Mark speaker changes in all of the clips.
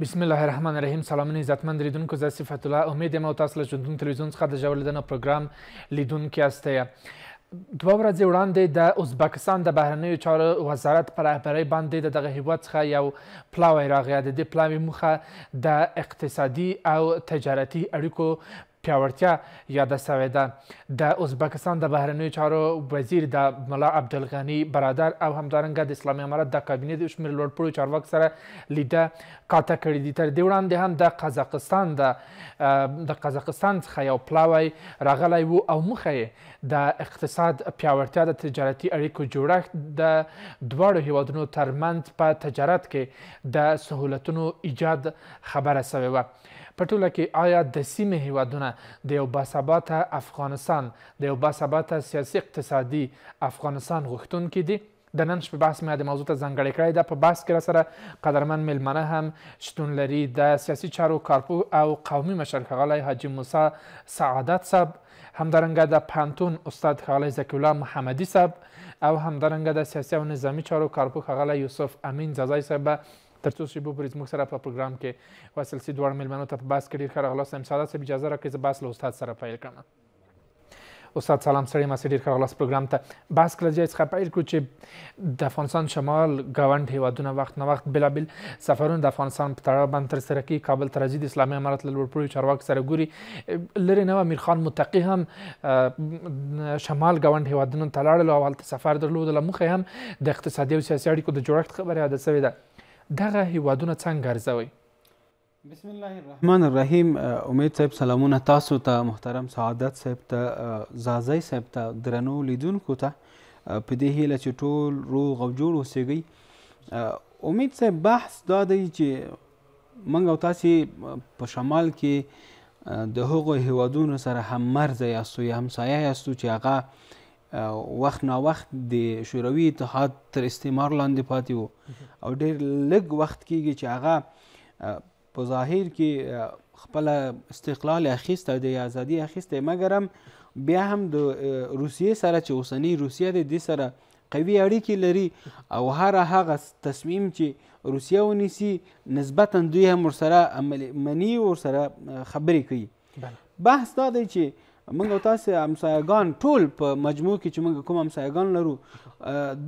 Speaker 1: بسم الله الرحمن الرحیم سلامونه عزتمند لیدونکو زه صفت الله امید یم او تاسو له ژوندون تلویزیون څخه د ژور لیدنه پروګرام لیدونکي هستی دوه ورځې وړاندې د ازبکستان د بهرنیو چارو وزارت په رهبرۍ باندې د دغه هیواد څخه یو پلاوی راغی د دې پلاوی موخه د اقتصادي او تجارتي اړیکو پیاوړتیا یاده سوې ده د ازبکستان د بهرنیو چارو وزیر د ملا عبدالغني برادر او همدارنګه د اسلامي امارت د کابینې د شمېر لوړپوړو چارواکو سره لیده قاطع کړي دي تر دې وړاندې هم د قزاقستان د د قزاقستان څخه یو پلاوی راغلی و او موخه یې د اقتصاد پیاوړتیا د تجارتي اړیکو جوړښت د دواړو هیوادونو ترمنځ په تجارت کې د سهولتونو ایجاد خبره سوې وه په ټوله کې آیا د سیمې هیوادونه د یو باثباته افغانستان د یو باثباته سیاسي اقتصادي افغانستان غوښتونکي دي د نن شپې بحث مې د موضوع ته ځانګړی کړی ده په بحث کې راسره قدرمن میلمنه هم شتون لري د سیاسي چارو کارپو او قومي مشر ښاغلی حاجي موسی سعادت صاحب همدارنګه د پانتون استاد ښاغلی ذکي الله محمدي صاحب او همدارنګه د سیاسي او نظامي چارو کارپو ښاغلی یوسف امین زازای صاحب به تر څو شیبو پورې زموږ سره په پروګرام کې واصل سي دواړه میلمنو ته په بحث کې ډېر ښه راغلاست یم ساده صاحب اجازه راکړئ زه بحث له استاد سره پیل کړم استاد سلام سړی ماسې ډېر ښه راغلاست پروګرام ته بحث کله ځای څخه پیل کړو چې د افغانستان شمال ګاونډ هیوادونه وخت نه وخت بلابل سفرونه د افغانستان په تړاو باندې ترسره کوي کابل ته راځي د اسلامي امارت له لوړپوړیو چارواکو سره ګوري لرې نه امیر خان متقي هم شمال ګاونډ هیوادونو ته لاړل او هلته سفر درلودله موخه هم د اقتصادي او سیاسي اړیکو د جوړښت خبره یاده سوې ده دغه هیوادونه څنګه ارزوئ
Speaker 2: بسم الله الرحمن الرحیم امید صاحب سلامونه تاسو ته تا محترم سعادت صاحب ته زازی صاحب ته درنو لیدونکو ته په دې هیله چې ټول روغ او جوړ اوسیږئ امید صاحب بحث دا دی چې موږ او تاسې په شمال کې د هغو هیوادونو سره هم مرزه یاستو یا همسایه یاستو چې هغه وخت نا وخت د شوروي اتحاد تر استعمار لاندې پاتې وو او ډیر لږ وخت کیږي چې هغه په ظاهر کې خپل استقلال اخیسته د ازادي اخیسته مګر هم بیا هم د روسیې سره چې اوسنی روسیه د دې سره قوي اړیکې لري او هر هغه تصمیم چې روسیه ونیسي نسبتا دوی هم ورسره عملي مني ورسره خبرې کوي بحث دا دی چې موږ تاسو همسایگان ټول په مجموع کې چې موږ کوم همسایگان لرو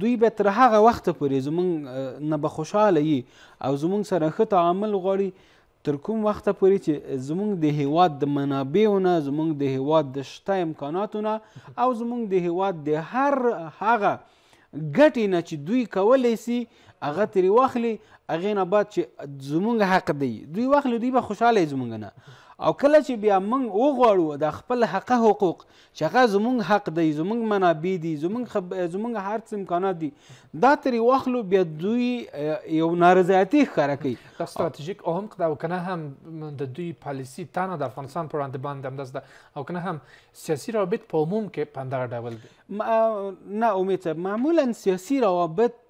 Speaker 2: دوی به تر هغه وخت پورې زمونږ نه به خوشاله وي او زمونږ سره ښه تعامل غواړي تر کوم وخت پورې چې زمونږ د هیواد د منابعونه زمونږ د هیواد د شته امکاناتونه او زمونږ د هیواد د هر هغه ګټې نه چې دوی کولی سي هغه ترې واخلي هغې نه بعد چې زمونږ حق دی دوی واخلي دوی به خوشحاله زمونږ نه او کله چې بیا موږ وغواړو د خپل حق حقوق چې هغه زموږ حق دی زموږ منابع دي زموږ خب... زموږ هر څه امکانات دي دا ترې
Speaker 1: واخلو بیا دوی یو نارضایتي ښکاره کوي دا ستراتژیک او هم او کنه هم د دوی پالیسي تنه د افغانستان پر وړاندې باندې همداسې ده او کنه هم سیاسي روابط په عموم کې په همدغه ډول دي نه امید صاحب معمولا سیاسي روابط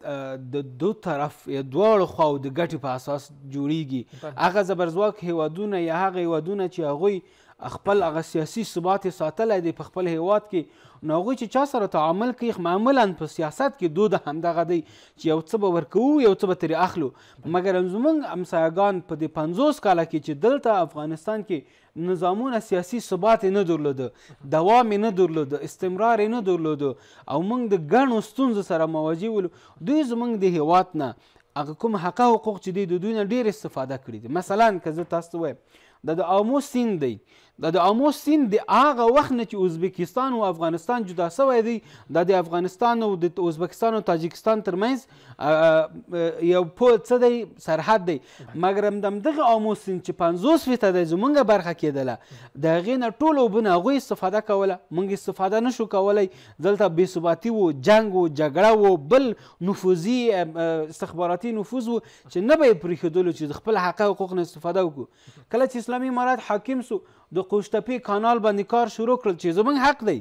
Speaker 2: د دو طرف یا دواړو خواو د ګټې په اساس جوړیږي هغه زبرځواک هیوادونه یا هغه هیوادونه هیوادونه چې هغوی خپل هغه سیاسي ثبات ساتلی دی په خپل هیواد کې نو هغوی چې چا سره تعامل کوي معمولا په سیاست کې دود همدغه دی چې یو څه به ورکوو یو څه به ترې اخلو مګر زموږ همسایګان په دې پنځوس کاله کې چې دلته افغانستان کې نظامونه سیاسي ثبات نه درلود دوام نه درلود استمرار نه درلود او موږ د ګڼو ستونزو سره مواجه ولو دوی زموږ د هیواد نه هغه کوم حقه حقوق چې دی د دوی نه ډېر استفاده کړي دي مثلا که زه تاسو ته وایم د د امو سیند دی د د آمو سیند د هغه وخت نه چې ازبکستان او افغانستان جدا سوی دی د د افغانستان او د ازبکستان او تاجکستان ترمنځ یو پل څه دی سرحد دی مګر همدغه آمو سیند چې پنځوس فیته دی زمونږ برخه کېدله د هغې نه ټول اوبونه هغوی استفاده کوله موږ استفاده نشو کولی دلته بې ثباتي و جنګ و جګړه و بل نفوذي استخباراتي نفوذ و چې نه به یې پرېښودلو چې د خپل حقه حقوق نه استفاده وکړو کله چې اسلامي امارات حاکم سو د قوشتپې کانال باندې کار شروع کړل چې زمونږ حق دی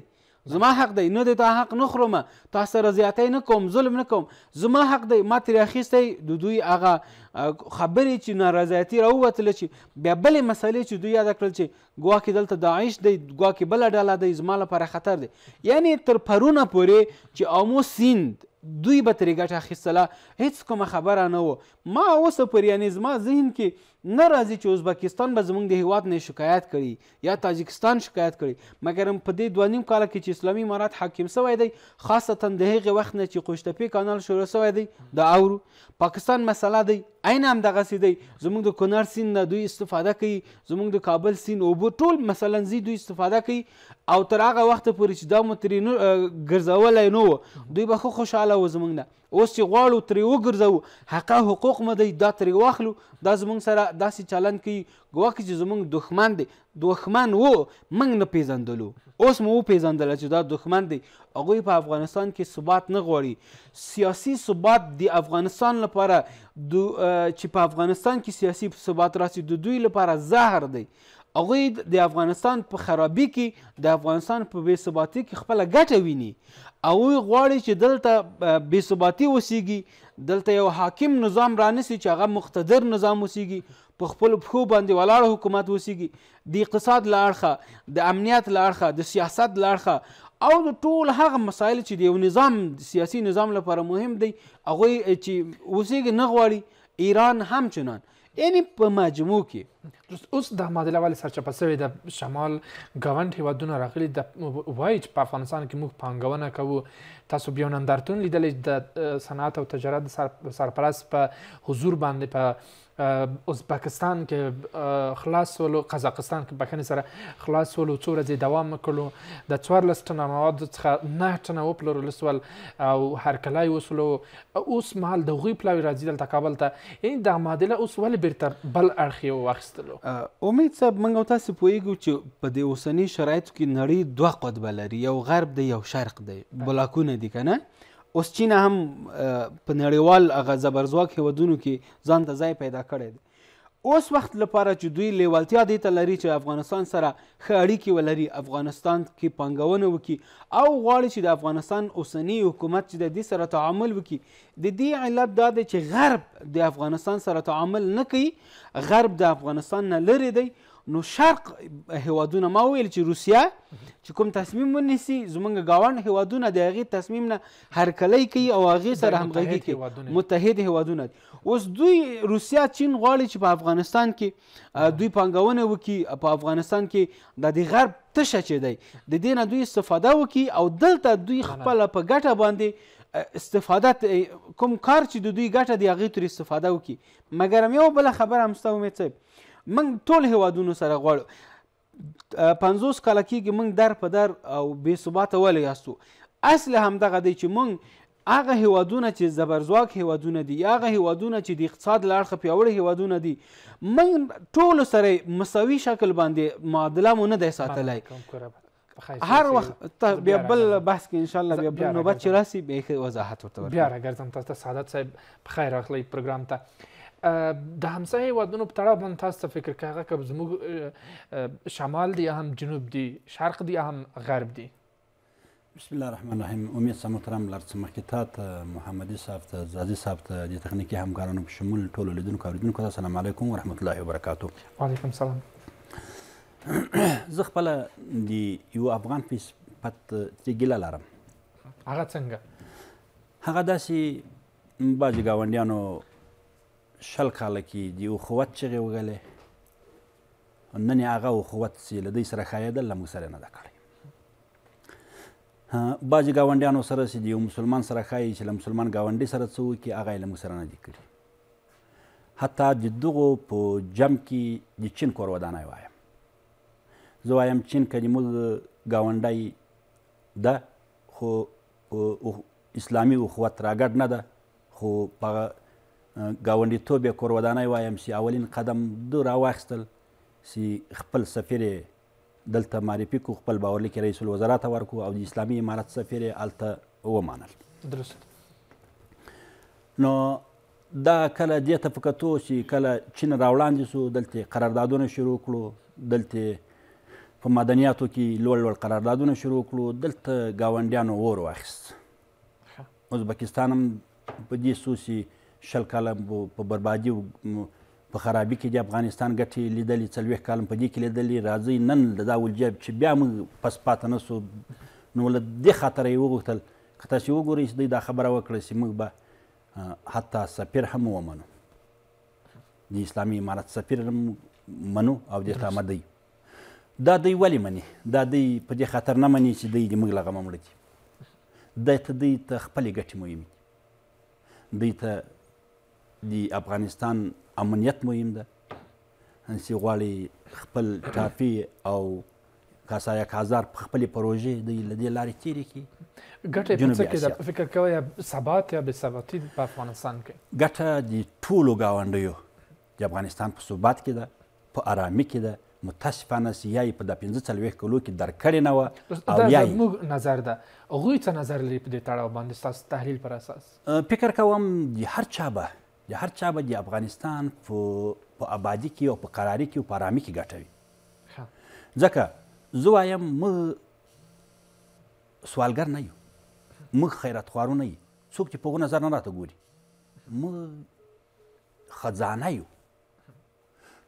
Speaker 2: زما حق دی نه د تا حق نه خورم تا سره زیاتی نه کوم ظلم نه کوم زما حق دی ما ترې اخیستی د دوی هغه خبرې چې نارضایتي راووتله چې بیا بلې مسلې چې دوی یاده کړل چې ګوا کې دلته داعش دی ګوا کې بله ډله دی زما لپاره خطر دی یعنی تر پرونه پورې چې امو سیند دوی به ترې ګټه اخیستله هیڅ کومه خبره نه وه ما اوسه پورې یعنې زما ذهن کې نه راځي چې ازبکستان به زموږ د هیواد نه شکایت کړي یا تاجکستان شکایت کړي مګر په دې دوه نیم کاله کې چې اسلامي امارات حاکم سوی دی خاصتا د هغې وخت نه چې قوشتپې کانال شروع سوی دی د اورو پاکستان مسله دی عین هم دغه سیدی زموږ د کونړ سیند نه دوی استفاده کوي زموږ د کابل سیند اوبو ټول مثلا زی دوی استفاده کوي او تر هغه وخت پورې چې دا مو ترې نو ګرځولی نه وو دوی به ښه خوشحاله وو زموږ نه اوس چې غواړو ترې وګرځوو حقه حقوق مو دی دا ترې واخلو دا زموږ سره داسې چلند کوي ګواکې چې زموږ دښمن دی دښمن وو موږ نه پیژندلو اوس مو پیژندل چې دا دښمن دی هغوی په افغانستان کې ثبات نه غواړي سیاسي ثبات د افغانستان لپاره چې په افغانستان کې سیاسي ثبات راسي د دوی لپاره زهر دی هغوی د افغانستان په خرابي کې د افغانستان په بې ثباتۍ کې خپله ګټه ویني او غواړي چې دلته بې ثباتي وسیږي دلته یو حاکم نظام رانیسي چې هغه مقتدر نظام وسیږي په خپل پښو باندې ولاړ حکومت وسیږي د اقتصاد لاړخه د امنیت لاړخه د سیاست لاړخه او د ټول هغه مسایل چې د یو نظام سیاسي نظام لپاره مهم دی هغه
Speaker 1: چې وسیږي نه غواړي ایران هم چنان یعنی په مجموع کې اوس د معادله ولې سرچپه سوې د شمال ګاونډ هیوادونه راغلي د وایي چې په افغانستان کې موږ پانګونه کوو تاسو بیا نندارتون لیدلی د صنعت او تجارت سرپرست په حضور باندې په ازبکستان کې خلاص ولو قزاقستان کې بخنه سره خلاص ولو څو ورځې دوام وکړو د 14 ټنه مواد څخه 9 ټنه وپلورل سول او هرکلای وسلو اوس مهال د غوی پلاوی راځي د تقابل ته یعنی د معادله اوس ولې بیرته بل اړخ یو واخیستلو
Speaker 2: امید صاحب موږ او تاسو پوهیږو چې په دې اوسنی شرایطو کې نړۍ دوه قطبه لري یو غرب دی یو شرق دی بلاکونه دي کنه اوس چین هم په نړیوال هغه زبرځواک هیوادونو کې ځان ته ځای پیدا کړی دی اوس وخت لپاره چې دوی لیوالتیا دې ته لري چې افغانستان سره ښه اړیکې ولري افغانستان کې پانګونه وکړي او غواړي چې د افغانستان اوسنی حکومت چې د دې سره تعامل وکړي د دې علت دا دی چې غرب د افغانستان سره تعامل نه کوي غرب د افغانستان نه لرې دی نو شرق هوادونه ما ویل چې روسیا چې کوم تصمیم ونیسي زمونږ گاوان هوادونه د هغې تصمیم نه هرکلی کوي او هغې سره همغږي کوي متحد هوادونه اوس دوی روسیا چین غواړي چې په افغانستان کې دوی پانګونه وکړي په افغانستان کې د دې غرب تشه چې دی د دې نه دوی استفاده وکړي او دلته دوی خپله په ګټه باندې استفاده کوم کار چې د دوی ګټه دی هغې ترې استفاده وکړي مګر هم یو بله خبره هم ستا امید صاحب موږ ټول هیوادونو سره غواړو پنځوس کاله کېږي موږ در په در او بې ثباته ولې یاستو اصل همدغه دی چې موږ هغه هیوادونه چې زبرځواک هیوادونه دي هغه هیوادونه چې د اقتصاد لاړخه پیوړ هیوادونه دي موږ ټول سره مساوي شکل باندې معادله مو نه دی ساتلای هر وخت بیا بل
Speaker 1: بحث کې ان شاء الله بیا بل نوبت چې راسي به وضاحت ورته بیا راګرځم تاسو سعادت صاحب بخیر اخلي پروګرام ته د همسایه هیوادونو په تړاو باندې تاسو څه فکر کوئ هغه که زموږ شمال دی یا هم جنوب دی شرق دی یا هم غرب دی
Speaker 3: بسم الله الرحمن الرحیم امید صاحب محترم لر څه مخکې تا ته محمدي صاحب ته زازي صاحب ته د تخنیکي همکارانو په شمول ټولو لیدونکو اورېدونکو ته سلام علیکم ورحمت الله وبرکاتو وعلیکم سلام زه خپله د یو افغان په صفت ترې ګیله لرم
Speaker 1: هغه څنګه
Speaker 3: هغه داسې بعضې ګاونډیانو شل کاله کې د اخوت چغې وغلې نن یې هغه اخوت چې له دوی سره ښایېدل له موږ سره یې نه ده کړې بعضې ګاونډیانو سره چې د یو مسلمان سره ښایي چې له مسلمان ګاونډي سره څه وکړي هغه یې له موږ سره نه دي کړي حتی د دغو په جم کې د چین کور ودانۍ وایم زه وایم چین که زموږ ګاونډی ده خو اسلامي اخوت راګډ نه ده خو په ګاونډیتوب یې کورودانۍ وایم چې اولین قدم ده راواخیستل چې خپل سفیر دلته معرفي کړو خپل باورلیک رئیس الوزرا ته ورکړو او د اسلامي امارت سفیر یې هلته ومانل درست نو دا کله دې ته په کتو چې کله چین راوړاندې سو دلته قراردادونه شروع کړو دلته په مدنیاتو کې لوړ لوړ قراردادونه شروع کړو دلته ګاونډیانو اور واخیست ازبکستان هم په دې سوسی شل کاله په بربادي په خرابي کې د افغانستان ګټې لیدلې څلوېښت کاله په دې کې لیدلې راځئ نن دا ولجب چې بیا موږ پس پاته نه سو نو له دې خاطره یې وغوښتل که تاسې وګورئ چې دوی دا خبره وکړه چې موږ به حتی سفیر هم ومنو د اسلامي امارت سفیر هم منو او دې ته آمدئ دا دوی ولې مني دا دوی په دې خاطر نه مني چې دوی د موږ له غمه مړه دي دوی ته دوی ته خپلې ګټې مهمې دي دوی ته د افغانستان امنیت مهم ده انسی غواړي خپل ټاپي او کاسایا کازار خپل پروژې د لدې لارې تیرې کی ګټه په څه کې ده
Speaker 1: فکر کوي ثبات یا به ثباتی په افغانستان
Speaker 3: کې ګټه د ټولو گاونډیو د افغانستان په ثبات کې ده په آرامي کې ده متاسفانه سیای په د 15 څلويخ کلو کې درکړې نه و او یا
Speaker 1: موږ نظر ده غوی څه نظر لري په دې تړاو باندې تاسو تحلیل پر
Speaker 3: اساس فکر کوم د هر چا به د هر چا به د افغانستان په په آبادی کې او په قراري کې او په آرامي کې
Speaker 2: ګټوي
Speaker 3: ځکه زه وایم موږ سوالګر نه یو موږ خیرتخوارو نه یو څوک چې په نظر نه راته ګوري موږ خزانه یو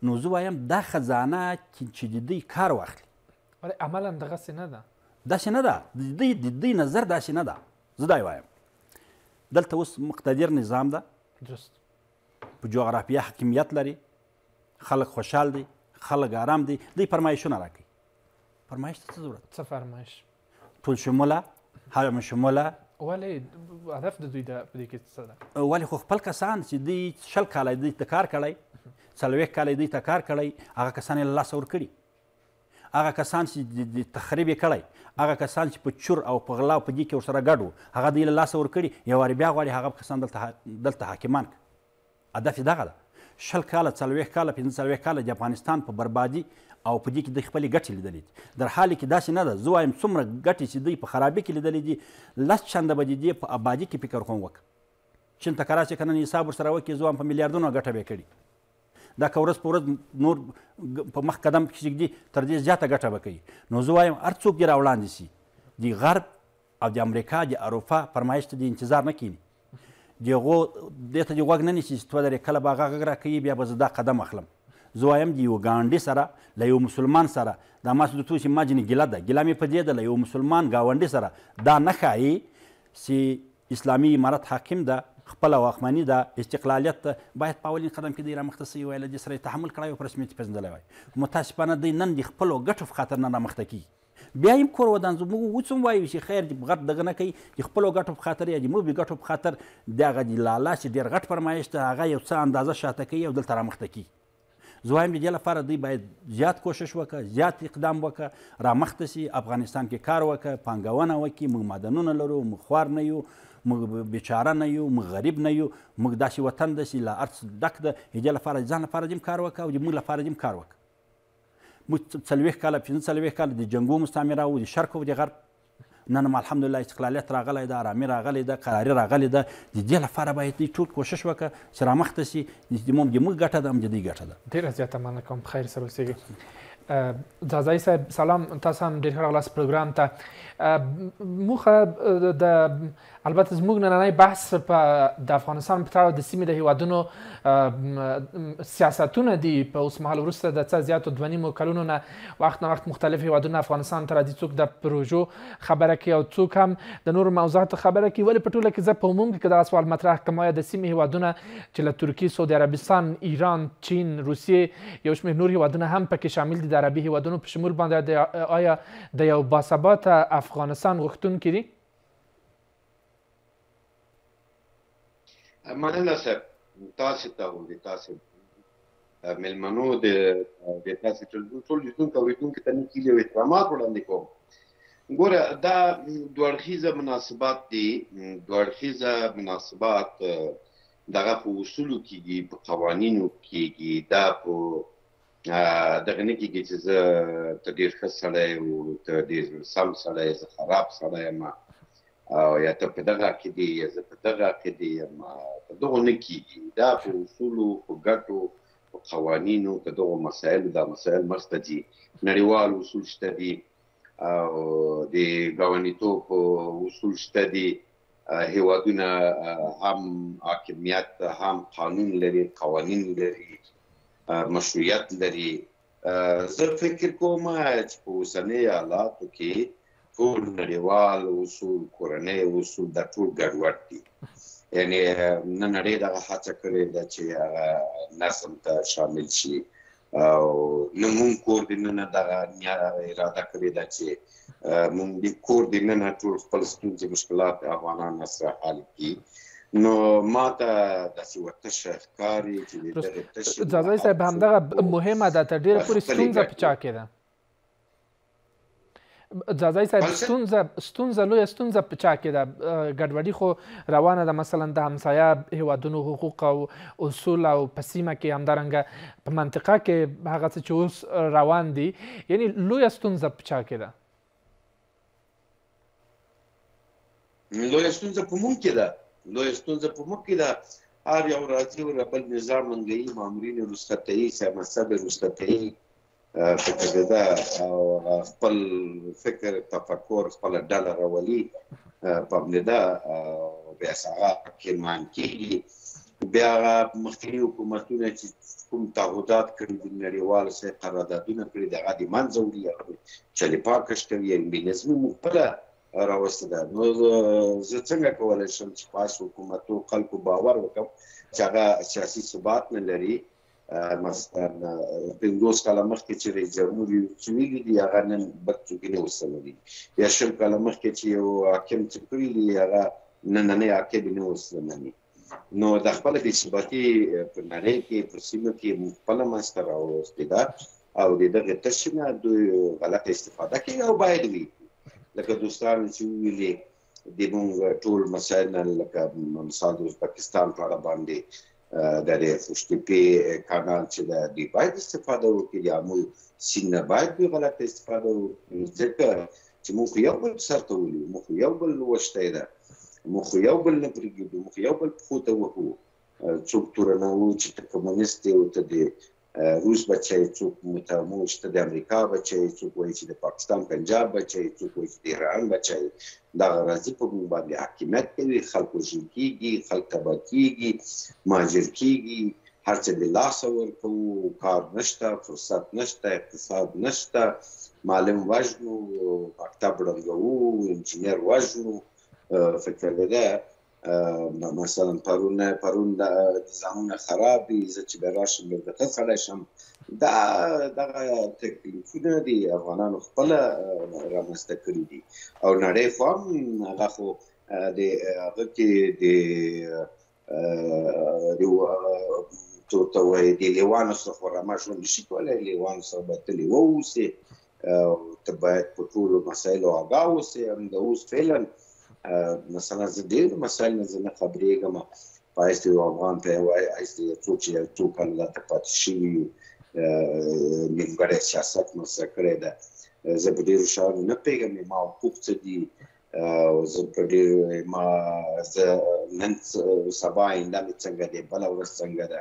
Speaker 3: نو زه وایم دا خزانه چې د دې کار واخلي
Speaker 1: ولې عملا دغسې نه ده
Speaker 3: داسې نه ده د دې د دې نظر داسې نه ده زه دا وایم دلته اوس مقتدر نظام ده درست په جغرافیه حکمیت لري خلک خوشحال دي خلک آرام دي دوی فرمایشونه راکوي
Speaker 1: فرمایش ته څه ضرورت څه فرمایش
Speaker 3: ټول شموله هر شموله
Speaker 1: ولې هدف د دوی د په دې کې څه
Speaker 3: ده ولې خو خپل کسان چې دوی شل کاله دوی ته کار کړی څلوېښت کاله دوی ته کار کړی هغه کسان یې له لاسه ورکړي هغه کسان چې د تخریب یې کړی هغه کسان چې په چور او په غلا او په دې کې ورسره ګډ وو هغه دوی له لاسه ورکړي یو وارې بیا غواړي هغه کسان دلته دلته حاکمان کړي هدف یې دغه ده شل کاله څلوېښت کاله پنځه څلوېښت کاله د افغانستان په بربادي او په دې کې د خپلې ګټې لیدلې دي در حال کې داسې نه ده زه وایم څومره ګټې چې دوی په خرابې کې لیدلې دي لس چنده به د په آبادي کې فکر کوم وکړه چین ته که راشي که نن حساب ورسره وکړي زه وایم په میلیاردونو ګټه به کړي دا که ورځ په ورځ نور په مخ قدم کې کېږدي تر دې زیاته ګټه به کوي نو زه وایم هر څوک دې راوړاندې سي د غرب او د امریکا د اروپا فرمایش ته د انتظار نه کینی دغو دې ته دې غوږ نه نیسي چې تو درې کله به هغه غږ راکوي بیا به زه دا قدم اخلم زه وایم د یو ګاونډي سره له یو مسلمان سره دا ما څه دوی ما جنې ګیله ده ګیله مې په دې ده له یو مسلمان ګاونډي سره دا نه ښایي چې اسلامي امارت حاکم ده خپله واکمني ده استقلالیت ته باید په اولین قدم کې دی رامخته سوي وای له دې سره یې تحمل کړی او په رسمیت یې پېژندلی وای متاسفانه دی نن د خپلو ګټو په خاطر نه رامخته کیږي بیا هم کورودان زموږ اوس هم وایو چې خیر چې غټ دغه نه کوي چې خپلو ګټو په خاطر یا د موږ بې ګټو په خاطر د هغه د لالا چې ډېر غټ فرمایش ته هغه یو څه اندازه شاته کوي او دلته رامخته کوي زوایم دې لپاره دوی باید زیات کوشش وکړه زیات اقدام وکړه رامخته سي افغانستان کې کار وکړه پانګونه وکړي موږ مدنونه لرو موږ خوار نه یو موږ بیچاره نه یو موږ غریب نه یو موږ داسې وطن داسې له ارڅ ډک ده دې لپاره ځان لپاره دې کار وکړه او موږ لپاره دې کار وکړه څلوېښت کاله پنځه څلوېښت کاله د جنګو مستعمره وو د شرق او د غرب نن هم الحمدلله استقلالیت راغلی ده ارامي راغلی ده قراري راغلی ده د دې لپاره باید دوی ټول کوشش وکړه چې رامخته شي زموږ د موږ ګټه ده هم د دوی ګټه ده
Speaker 1: ډېره زیاته مننه کوم خیر سره اوسېږئ ځاځای صاحب سلام تاسو هم ډیر ښه راغلاست پروګرام ته موخه د البته زموږ نننۍ بحث په د افغانستان په تړاو د سیمې د هیوادونو سیاستونه دي په اوس مهال وروسته د څه زیاتو دوه نیمو کلونو نه وخت نه وخت مختلف هیوادونه افغانستان ته راځي څوک د پروژو خبره کوي او څوک هم د نورو موضوعاتو خبره کوي ولې په ټوله کې زه په عموم کې دغه سوال مطرح کوم آیا د سیمې هیوادونه چې له ترکیې سعودي عربستان ایران چین روسیې یو شمېر نور هیوادونه هم پکې شامل دي د عربي هیوادونو په شمول باندې آیا د یو باثباته افغانستان غوښتونکي دي
Speaker 4: مننه سر تاسو ته او د تاسو ملمنو د د تاسو ټول ټول ټول کوونکو ته نیکی له احترامات وړاندې کوم ګوره دا دوړخیزه مناسبات دي دوړخیزه مناسبات دغه په اصولو کېږي په قوانینو کېږي دا په دغه نه کېږي چې زه ته ډېر ښه سړی او ته ډېر سم سړی زه خراب سړی یم او یا ته په دغه کې دی یا زه په دغه کې دی ما په دغه نه کیږي دا په اصولو په ګټو په قوانینو په دغه مسایلو دا مسایل مرسته دي نړیوال اصول شته دي او د ګاونډیتوب اصول شته دي هیوادونه هم حاکمیت هم قانون لري قوانین لري مشروعیت لري زه فکر کوم چې په اوسنۍ حالاتو کې ټول نړیوال اصول کورنۍ اصول دا ټول ګډوډ دي یعنی نن نړۍ دا هڅه کوي دا چې نسل ته شامل شي او نمون کور د نن دا اراده کوي دا چې مونږ د کور د نن ټول خپل ستونزې مشکلات افغانان سره حل کړي نو ما ته
Speaker 1: د څه وتش ښکاری چې د تش ځای صاحب همدغه مهمه ده تر ډیره پورې ستونزه پچا کړه ځاځي صاحب ستونزه ستونزه لوی ستونزه په چا کې ده ګډوډي خو روانه ده مثلا د همسایا هیوادونو حقوق او اصول او پسیمه کې همدارنګه په منطقه کې هغه څه چې اوس روان دي یعنی لوی ستونزه په چا کې ده
Speaker 4: لوی ستونزه په مونږ کې ده لوی ستونزه په مونږ کې ده هر یو راځي او بل نظام منګي مامورین رسختي سیاست رسختي څه کېده او خپل فکر تفکر خپل ډله راولي په بلدا بیا سره کې مان کېږي بیا مخکنی حکومتونه چې کوم تعهدات کړی دي نړیوال سره قراردادونه کړی دي هغه د منځه وړي چلی پاکش کوي مینزم مو خپل راوسته ده نو زه څنګه کولای شم چې پاس حکومتو خلکو باور وکم چې هغه سیاسي ثبات نه لري مثلا پنځوس کاله مخکې چې جمهور یو چویږي دی هغه نن بکټوګي نه وسلوي یا شل کاله مخکې چې یو حاکم چې کړی هغه نننۍ حاکم نه وسلمني نو د خپل د ثباتي په نړۍ کې په سیمه کې خپل ماسته راوستي دا او د دغه تشنه دوی غلط استفاده کوي او باید وي لکه دوستان چې ویلي د مونږ ټول مسایل لکه مثال د پاکستان په اړه باندې در خوشتی پی کانال چې دی باید استفاده وکړي یا مو سینه باید به غلط استفاده وکړي ځکه چې موږ یو بل سره ولې موږ یو بل وشته ده موږ یو بل نه پرېږدو موږ یو بل پخوته وهو څوک تور نه وو چې کمونیست دی او ته دی روس بچه څوک متمو شته د امریکا بچه څوک وایي چې د پاکستان پنجاب بچه څوک وایي چې د ایران بچه دا راځي په موږ باندې حاکمیت کوي خلکو ژوندیږي خلک تبا کیږي مهاجر کیږي هر څه د لاسه ورکوو کار نشته فرصت نشته اقتصاد نشته معلم وژنو مکتب ړنګوو انجینر وژنو فکر ده مثلا پرون پرون د نظامونه خرابې زه چې به راشم به دقت سړی شم دا دغه تکلیفونه دي افغانانو خپله رامنځته کړي دي او نړۍ خو هم هغه خو د هغه کې د ته وایي د لیوانو سره خو رامه ژوند نشي کولی لیوانو سره به تلې واوسې ته باید په ټولو مسایلو آګاه اوسې همدا اوس فعلا مثلا زه ډېر مسایل نه نه خبرېږم پایست یو افغان ته وای ایست یو څوک چې یو څوک الله ته پاتې شي نیمګړی سیاست مو سره کړی ده زه په ډېرو شیانو نه پوهېږم ما حقوق څه دي او زه په ډېرو ما زه نن سبا آینده مې څنګه دی بله ورځ څنګه ده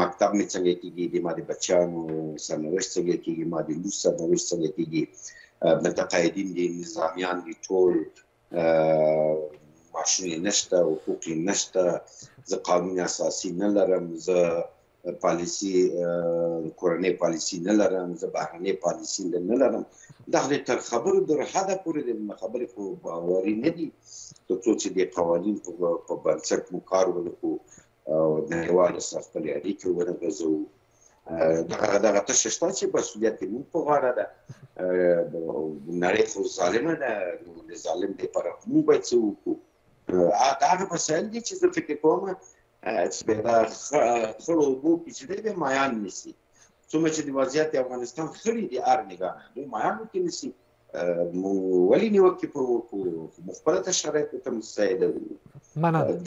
Speaker 4: مکتب مې څنګه کېږي د ما د بچیانو سرنوشت څنګه کېږي ما د لور سرنوشت څنګه کېږي متقاعدین دي نظامیان دي ټول ماشومې نشته حقوق نشته زه قانون اساسي نه لرم زه پالیسی کورنۍ پالیسی نه لرم زه بهرنۍ پالیسی نه لرم دا خلې تر خبرو در حدا پورې د خبرې په باوري نه دي تر څو چې د قوانين په بنسټ مو کار ونکړو او د هیواد سره خپل اړیکې ونغځو دغه دغه تش شته چې مسؤلیت یې موږ په غاړه ده نړۍ خو ظالمه ده نو د ظالم دی پر موږ باید څه وکړو دا هغه مسایل دي چې زه فکر کوم چې به دا خړو اوبو پیچیدې به مایان نیسي څومره چې د وضعیت افغانستان خړې دي ار نگاه دوی مایان کې نیسي ولې نیوکې په وکړو موږ خپل ته شرایط ته مساعده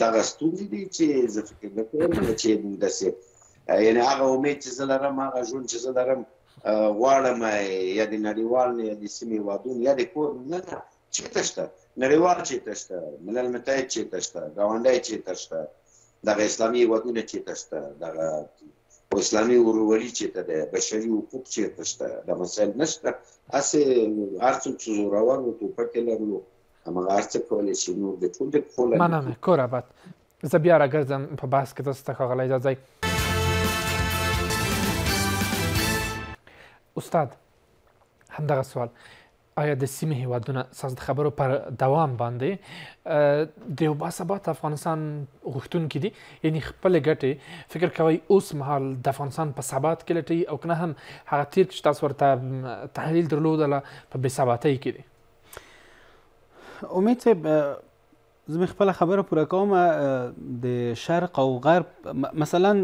Speaker 4: دغه ستونزې دي چې زه فکر نه کوم چې داسې یعنی هغه امید چې زه لرم هغه ژوند چې زه لرم غواړم یا د نړیوال نه یا د سیمې هېوادونو یا د کور نه نه چېرته شته نړیوال چېرته شته ملل متحد چېرته شته ګاونډی چېرته شته دغه اسلامي هېوادونه چېرته شته دغه اسلامي ورورولي چېرته ده بشري حقوق چېرته شته دا مسایل نشته هسې هر څوک چې زورور و ټوپکې لرلو هماغه هر څه کولی شي نور د ټول د پښو مننه
Speaker 1: کور ابد زه بیا راګرځم په بحث کې تاسو ته ښاغلی اجازه استاد همدغه سوال آیا د سیمې هیوادونه ساز د خبرو پر دوام باندې د یو باثبات افغانستان غوښتونکي دي یعنی خپل ګټې فکر کوي اوس مهال د افغانستان په ثبات کې لټي او کنه هم هغه تیر چې تاسو ورته تحلیل درلودله په بې ثباتۍ کې دي
Speaker 2: امید صاحب زموږ خپل خبره پوره کوم د شرق او غرب مثلا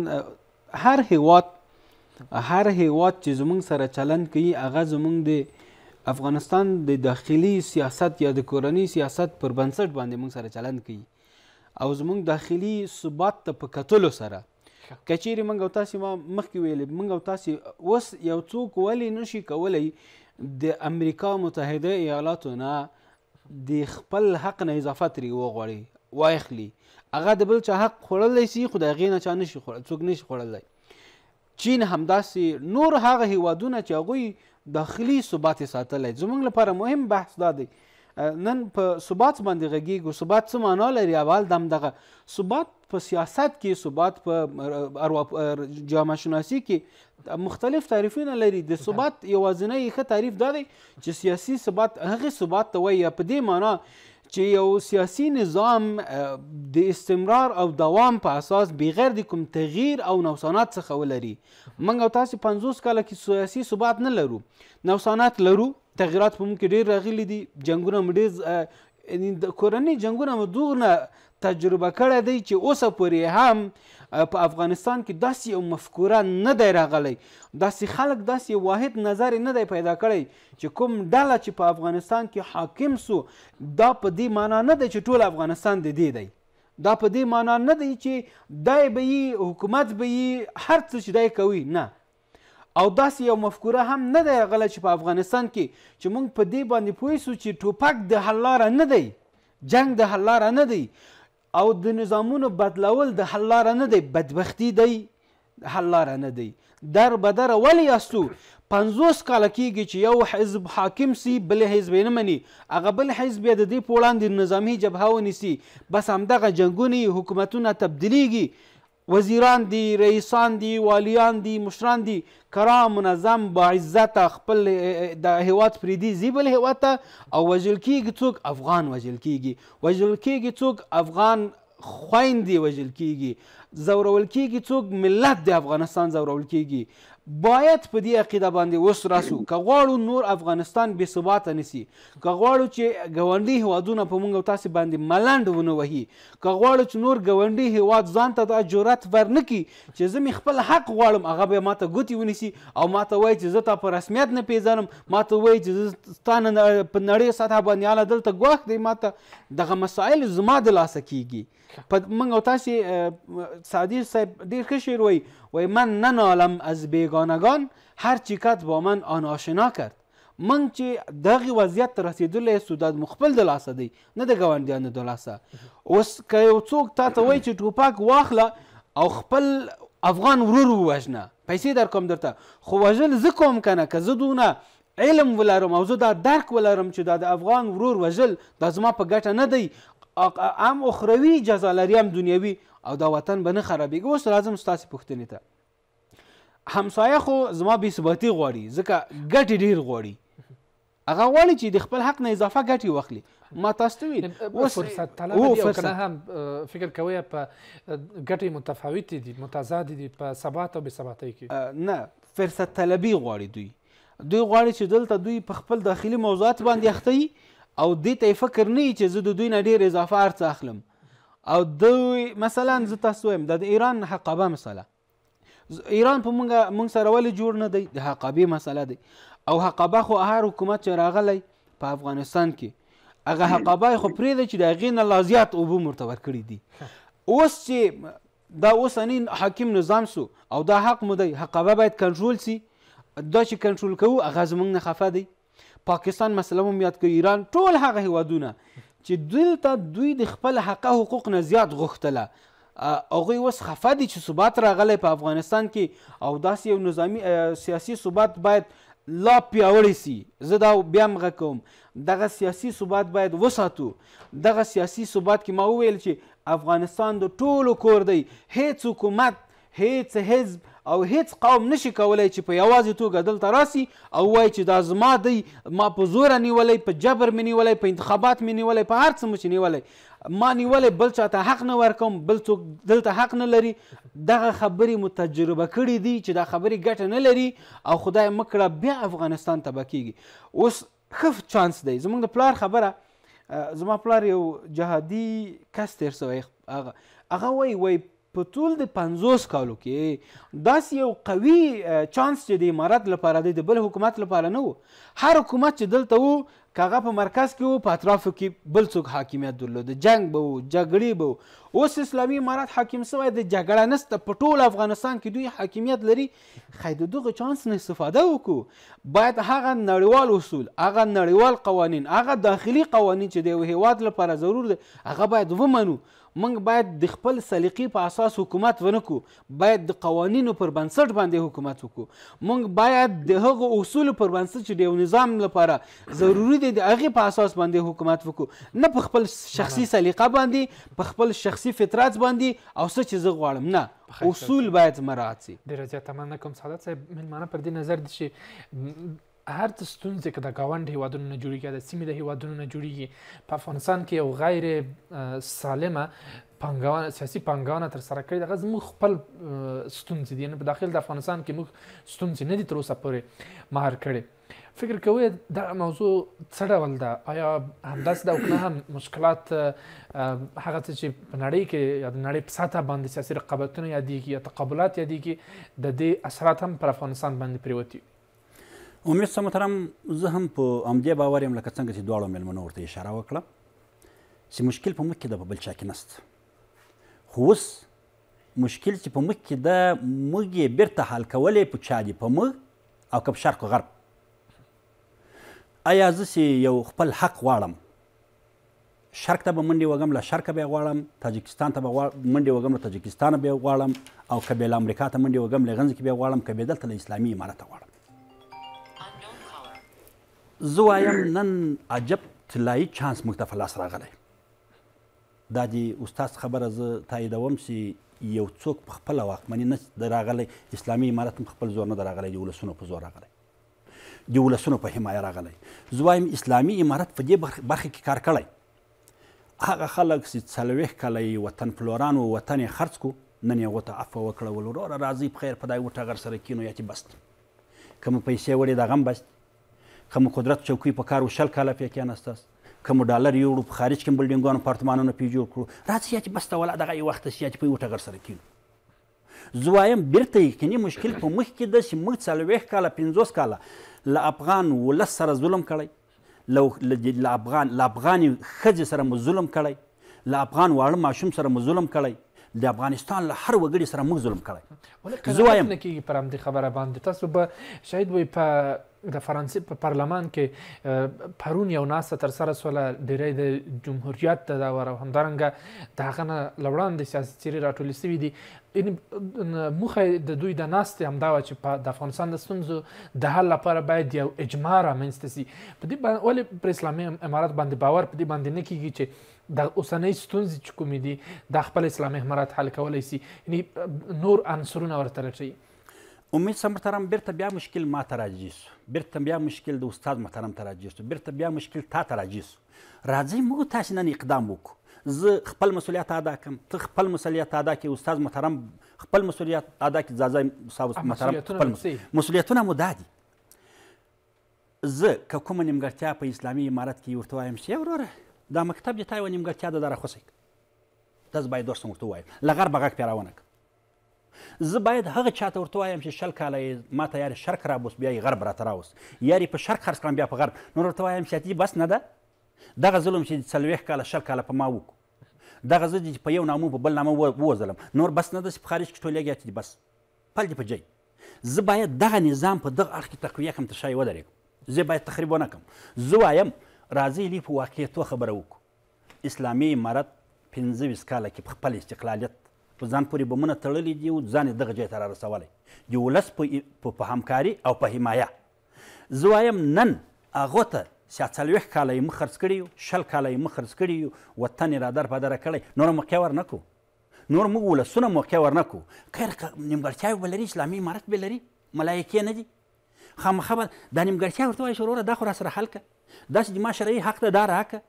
Speaker 2: هر هیواد هر هیواد چې زمونږ سره چلند کوي هغه زمونږ د افغانستان د داخلي سیاست یا د کورنی سیاست پر بنسټ باندې مونږ سره چلند کوي او زمونږ داخلي ثبات ته په کتلو سره کچیر منګ او تاسو ما مخکې ویل منګ او تاسو وس یو څوک ولی نشي کولای د امریکا متحده ایالاتو نه د خپل حق نه اضافه ترې وغواړي واخلي هغه د بل چا حق خوړلی سي خو د هغې نه چا نشي خوړل څوک نشي خوړلی چین همداسې نور هغه هیوادونه چې هغوی داخلي ثبات یې ساتلی زموږ لپاره مهم بحث دا دی نن په ثبات باندې غږیږو ثبات څه معنا لري اول د همدغه ثبات په سیاست کې ثبات په جامعه شناسي کې مختلف تعریفونه لري د ثبات یوازینی ښه تعریف دا دی چې سیاسي ثبات هغې ثبات ته وایي یا په دې معنا چې یو سیاسي نظام د استمرار او دوام په اساس بغیر د کوم تغییر او نوسانات څخه ولري موږ او تاسو 50 کاله کې سیاسي ثبات نه لرو نوسانات لرو تغیرات په موږ کې ډیر راغلي دي جنگونه مډیر کورنۍ جنگونه مو دوغ نه تجربه کړې دي چې اوسه پورې هم په افغانستان کې داسې یو مفکوره نه دی راغلی داسې خلک داسې واحد نظر نه دی پیدا کړی چې کوم ډله چې په افغانستان کې حاکم سو دا په دې معنا نه دی چې ټول افغانستان د دې دی دا په دې معنا نه دی چې دای به یې حکومت به یې هر څه چې دی کوي نه او داسې یو مفکوره هم نه دی غله چې په افغانستان کې چې موږ په دې باندې پوه سو چې ټوپک د حل لاره نه دی جنگ د حل لاره نه دی او د نظامونو بدلول د حل لاره نه دی بدبختی دی حل لاره نه دی در بدر ولی یاستو 50 کال کېږي چې یو حزب حاکم سي بل حزب نه مني هغه بل حزب د دې په وړاندې نظامی جبهه ونیسي بس همدغه جنګونه حکومتونه تبدیلیږي وزیران دي رئیسان دي والیان دي مشران دي کرا منظم با عزت خپل د هیواد پریدي زیبل هیواد ته او وژل کیږي څوک افغان وژل کیږي وژل کیږي څوک افغان خویندې وژل کیږي زورول کیږي څوک ملت د افغانستان زورول کیږي باید په دې عقیده باندې اوس راسو که غواړو نور افغانستان بې ثباته نسی که غواړو چې ګاونډي هیوادونه په موږ او تاسې باندې ملنډ ونه وهي که غواړو چې نور ګاونډي هیواد ځان ته دا جرأت ورنکړي چې زه مې خپل حق غواړم هغه به ماته ګوتې ونیسي او ماته وایي چې زه تا په رسمیت نه پېژنم ماته وایي چې زه ستا نه په نړۍ سطح باندې اله دلته ګواښ دی ماته دغه مسایل زما د لاسه کیږي په موږ او تاسې سعدیر صاحب ډېر ښه شعر وایي وایي من ننالم از بیگانگان هر چیکت با من آن آشنا کرد من چې دغه وضعیت ته رسېدلی یو دا مو خپل د لاسه دی نه د ګاونډیانو د لاسه اوس که یو څوک تا ته وایي چې ټوپک واخله او خپل افغان ورور ووژنه پیسې در کوم درته خو وژل زه کوم که نه که زه دونه علم ولرم او زه دا درک ولرم چې دا د افغان ورور وژل دا زما په ګټه نه دی هم اخروي جزا لري هم دنیوي او دا وطن به نه خرابېږي اوس راځم ستاسې پوښتنې ته همسایه خو زما بې ثباتي غواړي ځکه ګټې ډېر غواړي هغه غواړي چې د خپل حق نه اضافه ګټې واخلي ما تاسو ته ویل اوس فرصت طلب دي او کنه
Speaker 1: هم فکر کوي په ګټې متفاوتې دي متضاد دي په ثبات او بې ثباتۍ کې
Speaker 2: نه فرصت طلبي غواړي دوی دوی غواړي چې دلته دوی په خپل داخلي موضوعات باندې اخته او دې ته فکر نه چې زه د دوی نه ډیر اضافه ارڅ اخلم او دوی مثلا زه تاسو هم د ایران حقبه مثلا ایران په مونږ مونږ سره ولې جوړ نه دی د حقبه مسله دی او حقبه خو هر حکومت چې راغلی په افغانستان کې هغه حقبه خو پرې ده چې د هغې نه لا زیات اوبه مرتبر کړي دي اوس چې دا اوسنی حاکم نظام سو او دا حق مو دی حقبه باید کنټرول سي دا چې کنټرول کوو هغه زموږ نه خفه دی پاکستان مسله مو یاد کوي ایران ټول هغه هیوادونه چې دلته دوی د خپل حقه حقوق نه زیات غوښتله هغوی اوس خفه دي چې ثبات راغلی په افغانستان کې او داسې یو نظامی سیاسي ثبات باید لا پیاوړی سي زه دا بیا هم غږ کوم دغه سیاسي ثبات باید وساتو دغه سیاسي ثبات کې ما وویل چې افغانستان د ټولو کور دی هیڅ حکومت هیڅ حزب او هیڅ قوم نشي کولای چې په یوازې توګه دلته راسي او وایي چې دا زما دی ما په زوره نیولی په جبر مې نیولی په انتخابات مې نیولی په هر څه مې چې نیولی ما نیولی بل چاته حق نه ورکوم بل څوک دلته حق نه لري دغه خبرې مو تجربه کړي دي چې دا خبرې ګټه نه لري او خدای مکړه بیا افغانستان ته به کیږي اوس ښه چانس دی زمونږ د پلار خبره زما پلار یو جهادي کس تیر سوی هغه هغه وای وای په ټول د 50 کالو کې داس یو قوي چانس چې د امارات لپاره دی د بل حکومت لپاره نه هر حکومت چې دلته وو کاغه په مرکز کې وو په اطرافو کې بل څوک حاکمیت درلود جنگ به وو جګړې به وو اوس اسلامي امارات حاکم سوی د جګړه نسته په ټول افغانستان کې دوی حاکمیت لري خی د دغه چانس نه استفاده وکړو باید هغه نړیوال اصول هغه نړیوال قوانین هغه داخلي قوانین چې د یو هیواد لپاره ضرور دي هغه باید ومنو موږ باید د خپل سلیقې په اساس حکومت ونکو باید د قوانینو پر بنسټ باندې حکومت وکړو موږ باید د هغو اصولو پر بنسټ چې د یو نظام لپاره ضروري دی د هغې په اساس باندې حکومت وکړو نه په خپل شخصي سلیقه باندې په خپل شخصي فطرت باندې او څه چې زه غواړم
Speaker 1: نه اصول باید مراعات شي ډېره زیاته مننه کوم سعادت صاحب میلمانه پر دې نظر دي چې هر څه ستونزې که د ګاونډ هیوادونو نه جوړېږي یا د سیمې د هیوادونو نه جوړېږي په افغانستان کې یو غیر سالمه پانګونه سیاسي پانګونه ترسره کړې دغه زموږ خپل ستونزې دي یعنې په داخل د افغانستان کې موږ ستونزې نه دي تر اوسه پورې مهار کړې فکر کوئ دا موضوع څه ډول ده آیا همداسې ده او که هم مشکلات هغه څه چې په نړۍ کې یا د نړۍ په سطحه باندې سیاسي رقابتونه یادېږي یا تقابلات یادېږي د دې اثرات هم پر افغانستان باندې پرېوتي
Speaker 3: امید صاحب محترم زه هم په همدې باور یم لکه څنګه چې دواړو میلمنو ورته اشاره وکړه چې مشکل په موږ کې د په بل چا کې نست خو اوس مشکل چې په موږ کې ده موږ یې بیرته حل کولی په چا دي په موږ او که په شرق غرب ایا زه چې یو خپل حق غواړم شرق ته به منډې وږم له شرقه به یې غواړم تاجکستان ته به منډې وږم له تاجکستانه به یې غواړم او که بې له امریکا ته منډې وږم له غنځ کې به یې غواړم که بې دلته له اسلامي عمارته غواړم زه وایم نن عجب طلایي چانس موږ ته په لاس راغلی دا د استاد خبره زه تاییدوم چې یو څوک په خپله واکمني نه راغلی اسلامي امارت هم خپل زور نه دی راغلی د ولسونو په زور راغلی د ولسونو په حمایه راغلی زه وایم اسلامي امارت په دې برخه کې کار کړی هغه خلک چې څلوېښت کاله یې وطن پلوران و وطن یې خرڅ کو نن یې هغو ته عفوه وکړه ول وروره راځئ په خیر په دای وټغر سره کینو یا چې بس که مو پیسې وړې د غم بس که مو قدرت چوکۍ په کار وشل کاله پې کېناستاست که مو ډالر یوړو په خارج کې بلډینګونو پارتمانونه پې جوړ کړو راځي یا چې بس ته ولا دغه یو وخت شي یا چې پې وټغر سره کینو زه وایم بیرته یقیني مشکل په مخ کې ده چې موږ څلوېښت کاله پنځوس کاله له افغان ولس سره ظلم کړی له افغان له افغاني ښځې سره مو ظلم کړی له افغان واړه ماشوم سره مو ظلم کړی د افغانستان له هر وګړي سره موږ ظلم کړی زه وایم
Speaker 1: پر همدې خبره باندې تاسو به شاید وایي په د فرانسې په پارلمان کې پرون یو ناسه تر سره سوله ډیری د جمهوریت ته دا ور او همدارنګه د هغه نه لوړان د سیاسي چیرې راټولې سوي دي ان مخه د دوی د ناست هم دا چې په د افغانستان د ستونزو د حل لپاره باید یو اجماع رامنځته شي په دې باندې ولې پر اسلامي امارات باندې باور په دې باندې نه کیږي چې د اوسنۍ ستونزې چې کومې دي د خپل اسلامي امارات حل کولای شي یعنی نور عنصرونه ورته لټوي امید صاحب محترم بیرته بیا مشکل ما ته راځي سو
Speaker 3: بیرته بیا مشکل د استاد محترم ته راځي سو بیرته بیا مشکل تا ته راځي سو راځي موږ تاسو نن اقدام وکړو زه خپل مسولیت ادا کوم ته خپل مسولیت ادا کوي استاد محترم خپل مسولیت ادا کوي ځاځي صاحب محترم خپل مسولیتونه مو دادي زه که کومه نیمګړتیا په اسلامي امارت کې ورته وایم چې وروره دا مکتب دې تا یوه نیمګړتیا ده دا راخوسی که داس باید ورسم ورته ووایم له غربه غږ پرې راونه کړه زه باید هغه چاته ورته وایم چې شل کاله یې ما ته یارې شرق راوست بیا یې غرب راته راوست یارې په شرق خرڅ کړم بیا په غرب نور ورته وایم چې بس نه ده دغه ظلم چې څلوېښت کاله شل کاله په ما وکړو دغه زه چې په یو نامو په بل نامه ووځلم نور بس نه ده چې په خارج کې ټولېږي چې بس پل دې په جی زه باید دغه نظام په دغه اړخ کې تقویه کړم تر شا یې ودرېږم زه باید تخریب ونه کړم زه وایم راځئ لې په واقعیتو خبره وکړو اسلامي امارت پنځه ویشت کاله کې په خپل استقلالیت په ځان پورې بمونه تړلي دي او ځان یې دغه ځای ته رارسولی د ولس په همکاري او په حمایه زه وایم نن هغو ته څلوېښت کاله یې مخرڅ کړي یو شل کاله یې مخرڅ کړي یو وطن یې رادر پادره کړی نور موقع ور نه کړو نور موږ ولسونه موقع ور نه کړو خیر نیمګړتیاوې به لري اسلامي عمارت به لري ملایکې نه دي خامخا به دا نیمګړتیا ورته وایي چې وروره دا خو را سره حل که داسې د ما شرعي حق ته دا راکه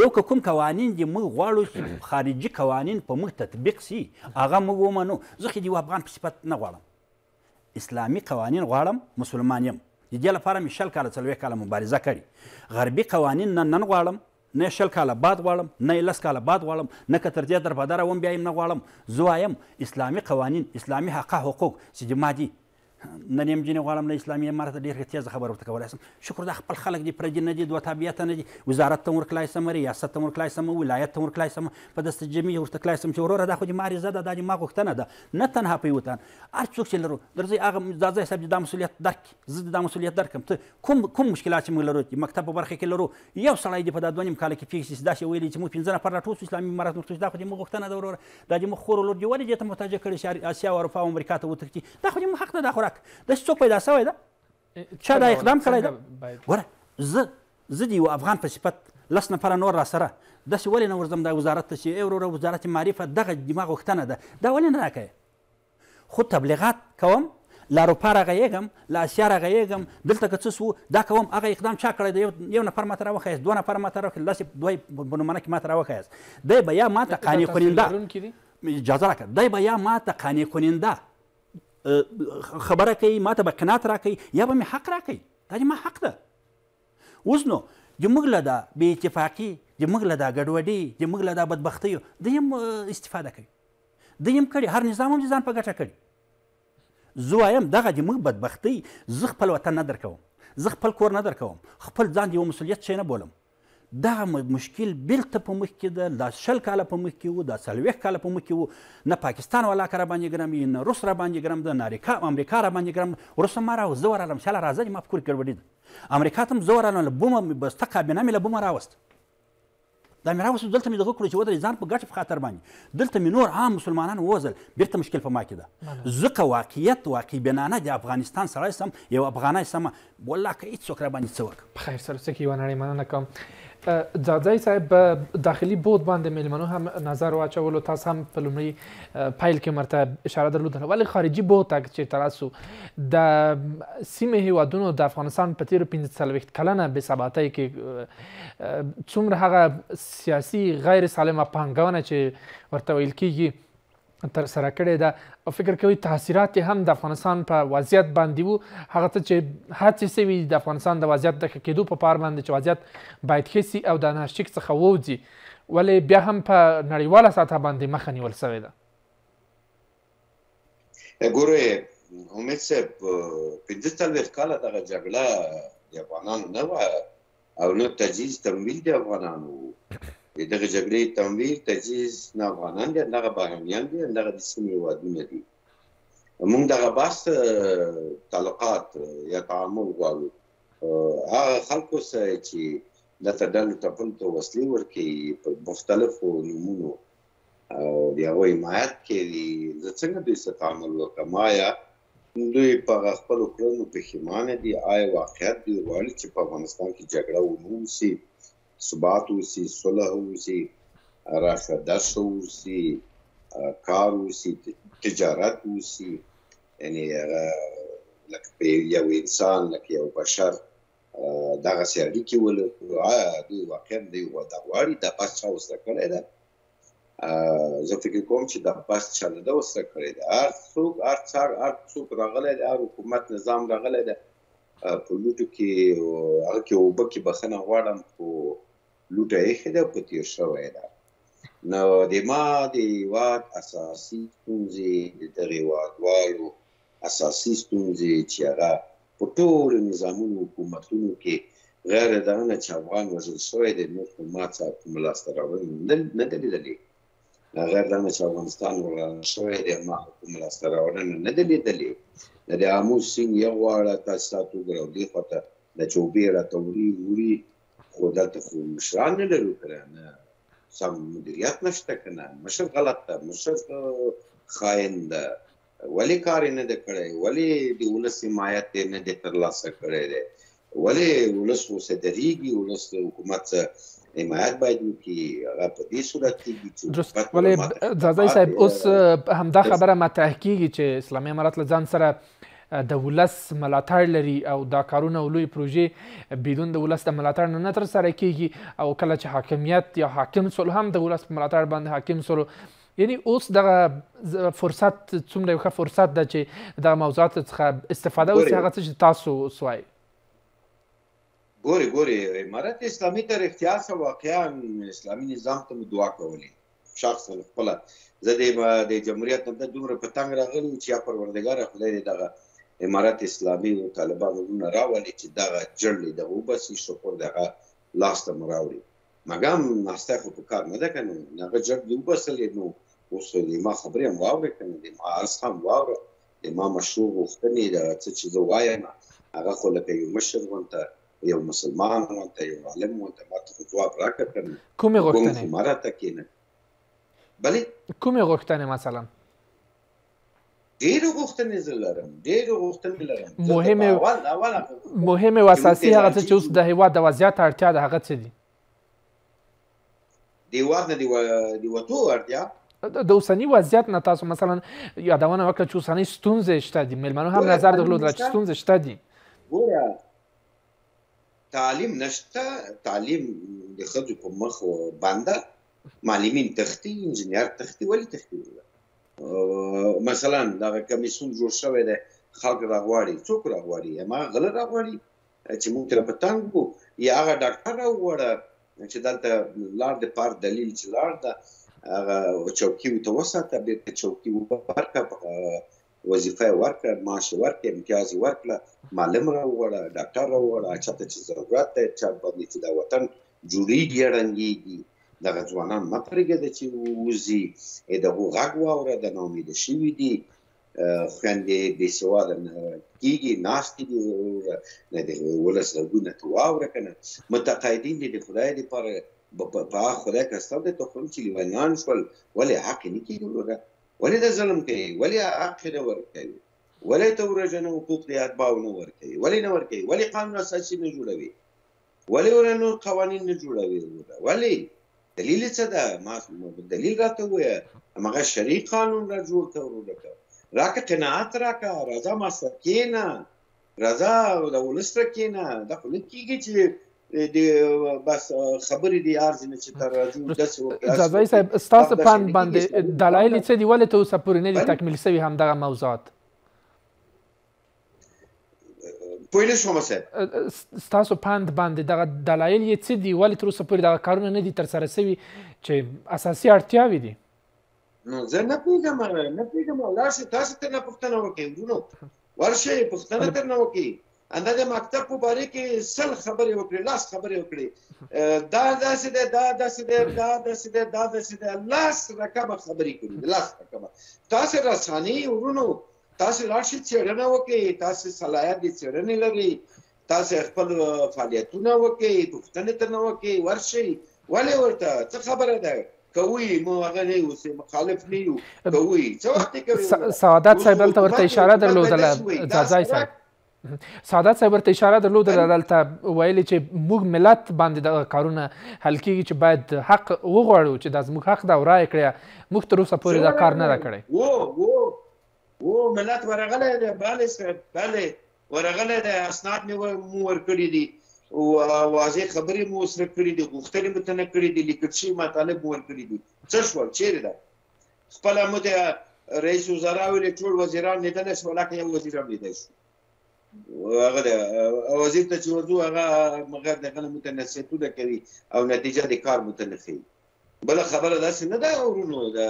Speaker 3: یو که کوم قوانین دي موږ غواړو چې خارجي قوانین په موږ تطبیق سي هغه موږ ومنو زه خو د یو افغان په صفت نه غواړم اسلامي قوانین غواړم مسلمان یم د دې لپاره مې شل کاله څلوېښت کاله مبارزه کړې غربي قوانین نه نن غواړم نه شل کاله بعد غواړم نه لس کاله بعد غواړم نه که تر دې دربدره وم بیا یې نه غواړم زه وایم اسلامي قوانین اسلامي حقه حقوق چې ما دي نن یم جنې غواړم له اسلامي امارت ډېر ښه تیزه خبره ورته کولی سم شکر دا خپل خلک دي پردي نه دي دوه تابعیته نه دي وزارت ته م ورکلای سم ریاست ته م ورکلای سم ولایت ته م ورکلای سم په دست جمعي ورته کلای سم چې وروره دا خو دې ما عریضه ده دا دې ما غوښتنه ده نه تنها په یو تن هر څوک چې لرو درځئ هغه دا ځای صاحب دا مسؤلیت درک زه دې دا مسؤلیت درکم ته کوم کوم مشکلات چې موږ لرو چې مکتب په برخه کې لرو یو سړی دې په دا دوه نیم کاله کې فکس شي داسې ویلي چې موږ پنځه نفر راټول شو اسلامي امارت ورته دا خو دې موږ غوښتنه ده وروره دا دې موږ خور لور دې ولې دې ته محتاجه کړې چې اسیا او اروپا او امریکا ته وتښتي دا خو دې حق ده دا خو خوراک داسې څوک پیدا سوی ده
Speaker 1: چا دا اقدام کړی ده
Speaker 3: وره زه زه د یو افغان په صفت لس نفره نور را سره داسې ولې نه ورځم دا وزارت ته چې وروره وزارت معرفه دغه دماغ غوښتنه ده دا ولې نه راکوې خو تبلیغات کوم له اروپا راغېږم له اسیا راغېږم دلته که څه سو دا کوم هغه اقدام چا کړی دی یو نفر ماته راوښیاست دوه نفر ماته راوښیاست لس دوی په نومونه کې ماته راوښیاست دی به یا ماته قانع کننده اجازه راکړه دی به یا ماته قانع کننده خبره کوي ما ته به قناعت راکوي یا به مې حق راکوي دا ما حق ده اوس نو زموږ له دا بې اتفاقي زموږ له دا ګډوډي زموږ له دا بدبختیو د یم استفاده کوي د یم کړي هر نظام هم ځان په ګټه کړي زه وایم دغه زموږ بدبختۍ زه خپل وطن نه درکوم زه خپل کور نه درکوم خپل ځان یو مسؤلیت شی نه بولم دغه مشکل بیرته په مخ کې ده دا شل کاله په مخ کې وو دا څلوېښت کاله په مخ کې وو نه پاکستان والا که راباندې ګرم وي نه روس راباندې ګرم ده نه امریکا راباندې ګرم روس هم ما راوست زه ورغلم شاله راځه ما فکر ګډوډي ده امریکا ته هم زه ورغلم له بومه بسته کابینه مې له بومه راوست دا مې راوست دلته مې دغه کړو چې ودرې ځان په ګټې په خاطر باندې دلته مې نور عام مسلمانان ووزل بیرته مشکل په ما کې ده ځکه واقعیت واقع بینانه د افغانستان سره سم یو افغانای سم والله
Speaker 1: که هېڅ څوک راباندې څه وکړه په خیر سره څه کې یوه نړۍ مننه کوم ځاځي صاحب داخلي بود باندې ملمنو هم نظر واچولو تاسو هم په لومړي پایل کې مرته اشاره درلوده ولې خارجي بود تک چې تراسو د سیمه هیوادونو د افغانستان په تیر 15 کلنه به ثباتای کې څومره هغه سیاسي غیر سالمه پانګونه چې ورته ویل کیږي تر سره کړې ده او فکر کوي تاثیرات هم د افغانستان په وضعیت باندې وو هغه ته چې هڅې سوي د افغانستان د وضعیت د ښه کېدو په پار باندې چې وضعیت باید ښه سي او د انارشیک څخه ووځي ولې بیا هم په نړیواله سطحه باندې مخه نیول سوې ده
Speaker 4: ګوره امید صاحب پنځه څلوېښت کاله دغه جګړه د افغانانو نه وه او نه تجهیز تمویل د افغانانو دغه جګړې تمویل تجهیز نه افغانان دي نه بهرنیان دي نه د سیمې وادونه دي موږ دغه باس تعلقات یا تعامل غواړو هغه خلکو سره چې د تدل ټپل ته وسلې ورکي په مختلفو نمونو او د هغه حمایت کوي د څنګه دوی سره تعامل وکړم آیا دوی په خپل کړنو پښیمانه دي آیا واقعیت دی ورته چې په افغانستان کې جګړه ونوم سي ثبات اوسي صلح اوسي راشه درشه اوسي کار اوسي تجارت اوسي یعنی لکه یو انسان لکه یو بشر دغه سړي کې ول دوی واقعا دی و دا غواړي د پاسچا وسره کړی ده زه فکر کوم چې د پاسچا نه ده وسره کړی ده هر څوک هر څار هر څوک راغلی دی هر حکومت نظام راغلی دی په لوټو کې هغه کې اوبه کې بخنه غواړم خو لوټه یې ده په تیر شوې ده نو د ما د هیواد اساسي ستونزې د دغه هیوادوالو اساسي ستونزې چې هغه په ټولو نظامونو حکومتونو کې غیر دا نه چې افغان وژل شوی دی نو په ما څه په ملاسته راوړل نه دی لیدلی غیر دا نه چې افغانستان وژل شوی دی ما په ملاسته راوړل نه دی لیدلی د آمو سین یو واړه تاسو ته ګرو دی خو ته د چوبې را توري وری خو دلته خو مشران نه لرو که نه سم مدیریت نشته که نه مشر غلط ده مشر خاین ده ولې کار یې نه دی کړی ولې د ولس حمایت یې نه دی ترلاسه کړی دی ولې ولس اوسه درېږي ولس د حکومت څخه حمایت باید وکړي هغه په دې صورت کې چې درست ولې ځاځي صاحب اوس همدا خبره
Speaker 1: مطرح کیږي چې اسلامي امارات له ځان سره د ولس ملاتړ لري او دا کارونه او لوی پروژې بدون د ولس د ملاتړ نه نه ترسره کیږي او کله چې حاکمیت یا حاکم سول هم د ولس په ملاتړ باندې حاکم سولو یعنی اوس دغه فرصت څومره یو ښه فرصت ده چې دغه موضوعات څخه استفاده وسي هغه څه چې تاسو وسوای
Speaker 4: ګوري ګوري امارات اسلامي تر اختیا سره واقعا اسلامي نظام ته دعا کولې شخص خپل زه د جمهوریت نه دومره پتنګ راغلی چې یا پروردګار خدای دې دغه امارت اسلامي او طالبانو نه راولي چې دا جړلې د وبسي شکر دغه لاس ته مراوړي مګام ناشته خو په کار نه ده کنه هغه جړ دی وبسلې نو اوس دې ما خبرې هم واورې کنه دې ما ارس هم واورې دې ما مشروع غوښتنې دا څه چې زه وایم هغه خو لکه یو مشر ونته یو مسلمان ونته یو عالم ونته ما ته جواب راکړ کنه
Speaker 1: کومې غوښتنې امارت کې نه بلې کومې غوښتنې مثلا
Speaker 4: ډېر غوښتنې زلرم ډېر غوښتنې لرم مهمه اول اول
Speaker 1: مهمه او اساسي هغه چې اوس د هیواد د وضعیت اړتیا ده هغه څه دي
Speaker 4: د هیواد نه دی وته اړتیا
Speaker 1: د اوسنی وضعیت نه تاسو مثلا یادونه وکړه چې اوسنی ستونزې شته دي ملمنو هم نظر درلود چې ستونزې شته دي
Speaker 4: ګوره تعلیم نشته تعلیم د خځو په مخ باندې معلمین تختی انجنیر تختی ولی تختی ولی مثلا دا کمیسون جوړ شوی دی خلک راغواړي څوک راغواړي ما غلط راغواړي چې موږ تر پتنګ وو یا هغه ډاکټر راوړه چې دلته لار د پار دلیل چې لار ده هغه چوکي ته وساته بیرته چوکي ورکړه وظیفه ورکړه معاش ورکړه امتیاز ورکړه معلم راوړه ډاکټر راوړه چې ته ضرورت دی چې باندې چې دا وطن جوړیږي رنګیږي دغه ځوانان مه پرېږده چې ووځي دغو غږ واوره د ناامیده شوي دي خویندې بې سواده کېږي ناستې دي نه د ولس غږونه ته واوره که نه متقاعدین دې د خدای دپاره په خدای که ستا د تخم چې لیونیان شول ولې حق یې نه کېږي وروره ولې دا ظلم کوي ولې حق یې نه ورکوي ولې ته ورژنه حقوق د اتباو نه ورکوي ولې نه ورکوي ولې قانون اساسي نه جوړوي ولې ولې نور قوانین نه جوړوي وروره ولې دلیل څه ده ما دلیل راته وایه هماغه شریع قانون را جوړ کړه ورکه راکه قناعت راکه رضا ما سره کېنه رضا د ولس سره کېنه دا خو نه کېږي چې د بس خبرې دی ارز نه چې تر راځو د څه اجازه صاحب ستاسو پند باندې
Speaker 1: دلایل څه دی ولې ته اوسه پورې نه دي تکمیل شوی هم دغه موضوعات پوه نه شوم صاحب ستاسو پند باندې دغه دلایل یې څه دي ولې تر اوسه پورې دغه کارونه نه دي ترسره سوي چې اساسي اړتیاوې دي
Speaker 4: نو زه نه پوهېږم نه پوهېږم ولاړ شئ تاسو ته نه پوښتنه وکړئ ورونو ورشئ پوښتنه ترنه وکړئ اندازه مکتب په باره کې سل خبرې وکړې لاس خبرې وکړې دا داسې ده دا داسې ده دا داسې ده دا داسې ده لاس رقم خبرې کړې لاس رقم تاسو رسانی ورونو تاسو لاړ شئ څېړنه وکړئ تاسو صلاحیت د څېړنې لرئ تاسو خپل فعالیتونه وکړئ پوښتنې ترنه وکړئ ورشئ ولې ورته څه خبره ده کوي مو هغه نه اوسې مخالف نه یو کوي څه وخت
Speaker 1: کوي سعادت صاحب ته ورته اشاره درلودله ځاځای صاحب سعادت صاحب ته اشاره درلودله دلته ویلي چې موږ ملت باندې د کارونه حل کیږي چې باید حق وغواړو چې دا زموږ حق دا ورای کړی موږ تر اوسه پورې دا کار نه را
Speaker 4: کړی او ملت ورغلی دی بله صاحب بله ورغلی دی اسناد مې مو ورکړي دي واضح خبرې مو سره کړې دي غوښتنې مو ته نه کړې دي لیکل شوي مطالب مو ورکړي دي څه شول چیرې ده خپله مو د رئیس وزرا ویلې ټول وزیران لیدلی شو ولاکه یو وزیر هم لیدی شو هغه د وزیر ته چې ورځو هغه هغه دغه مو ته نصیحتونه کوي او نتیجه د کار مو ته نه ښیي بله خبره داسې نه ده ورونو د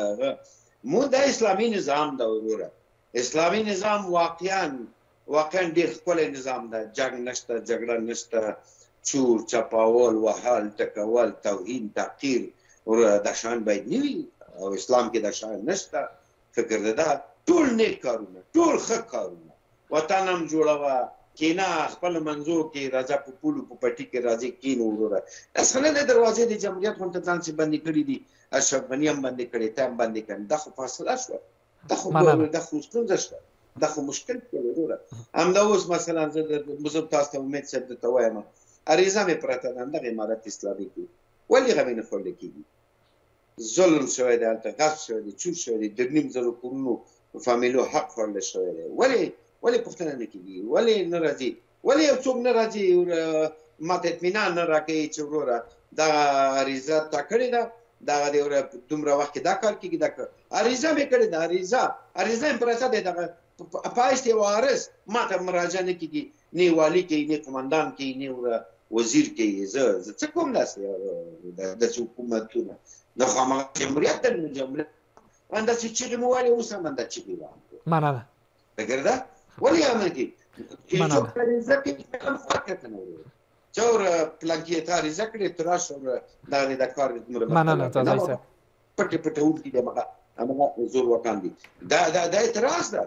Speaker 4: مو دا اسلامي نظام ده وروره اسلامي نظام واقعا واقعا ډیر خپل نظام ده جګ نشته جګړه نشته چور چپاول وحال تکول توهین تحقیر ور د شان باید نیوي او اسلام کې د شان نشته فکر ده ټول نیک کارونه ټول ښه کارونه وطن هم جوړوا کینا خپل منزور کې راځه په پولو په پټي کې راځي کین وروره اسنه د دروازې د جمهوریت هم ته ځان سي بندي کړی دي اشرف غنی هم بندي کړی ته هم بندي کړی دا خو فاصله شوه دا خو دا خو څنګه شته دا خو مشکل دی وروره همدا اوس مثلا زه د مزم تاسو ته امید سره ته وایم اریزه مې پراته ده دغه امارت اسلامي کې ولې غوې نه خول کېږي ظلم شوی دی هلته غصب شوی دی چور شوی دی د نیم زرو کورونو فامیلو حق خوړل شوی دی ولې ولې پوښتنه نه کېږي ولې نه راځي ولې یو څوک نه راځي ماته اطمینان نه راکوي چې وروره دا اریزه تا کړې ده دا غدي دومره وخت کې دا کار کېږي دا اریزا مې کړې دا اریزا اریزا یې پرسه ده دا پایست وارث ماته مراجعه نه کېږي نه والی کې نه کمانډان کې نه وزیر کې زه زه څه کوم داسې د حکومتونه نو خامخا جمهوریت د جمهوریت انده چې چې مو والی اوس هم انده چې ویل مننه دګردا ولې امه کې چې څو کړي زکه Չէ՞ պլագիետարի զակրի տրաշոր դարի դակարի դմրը մանանա ծազայսա պտի պտի ուլքի դեմ հա ամա զոր վականդի դա դա դա տրաս դա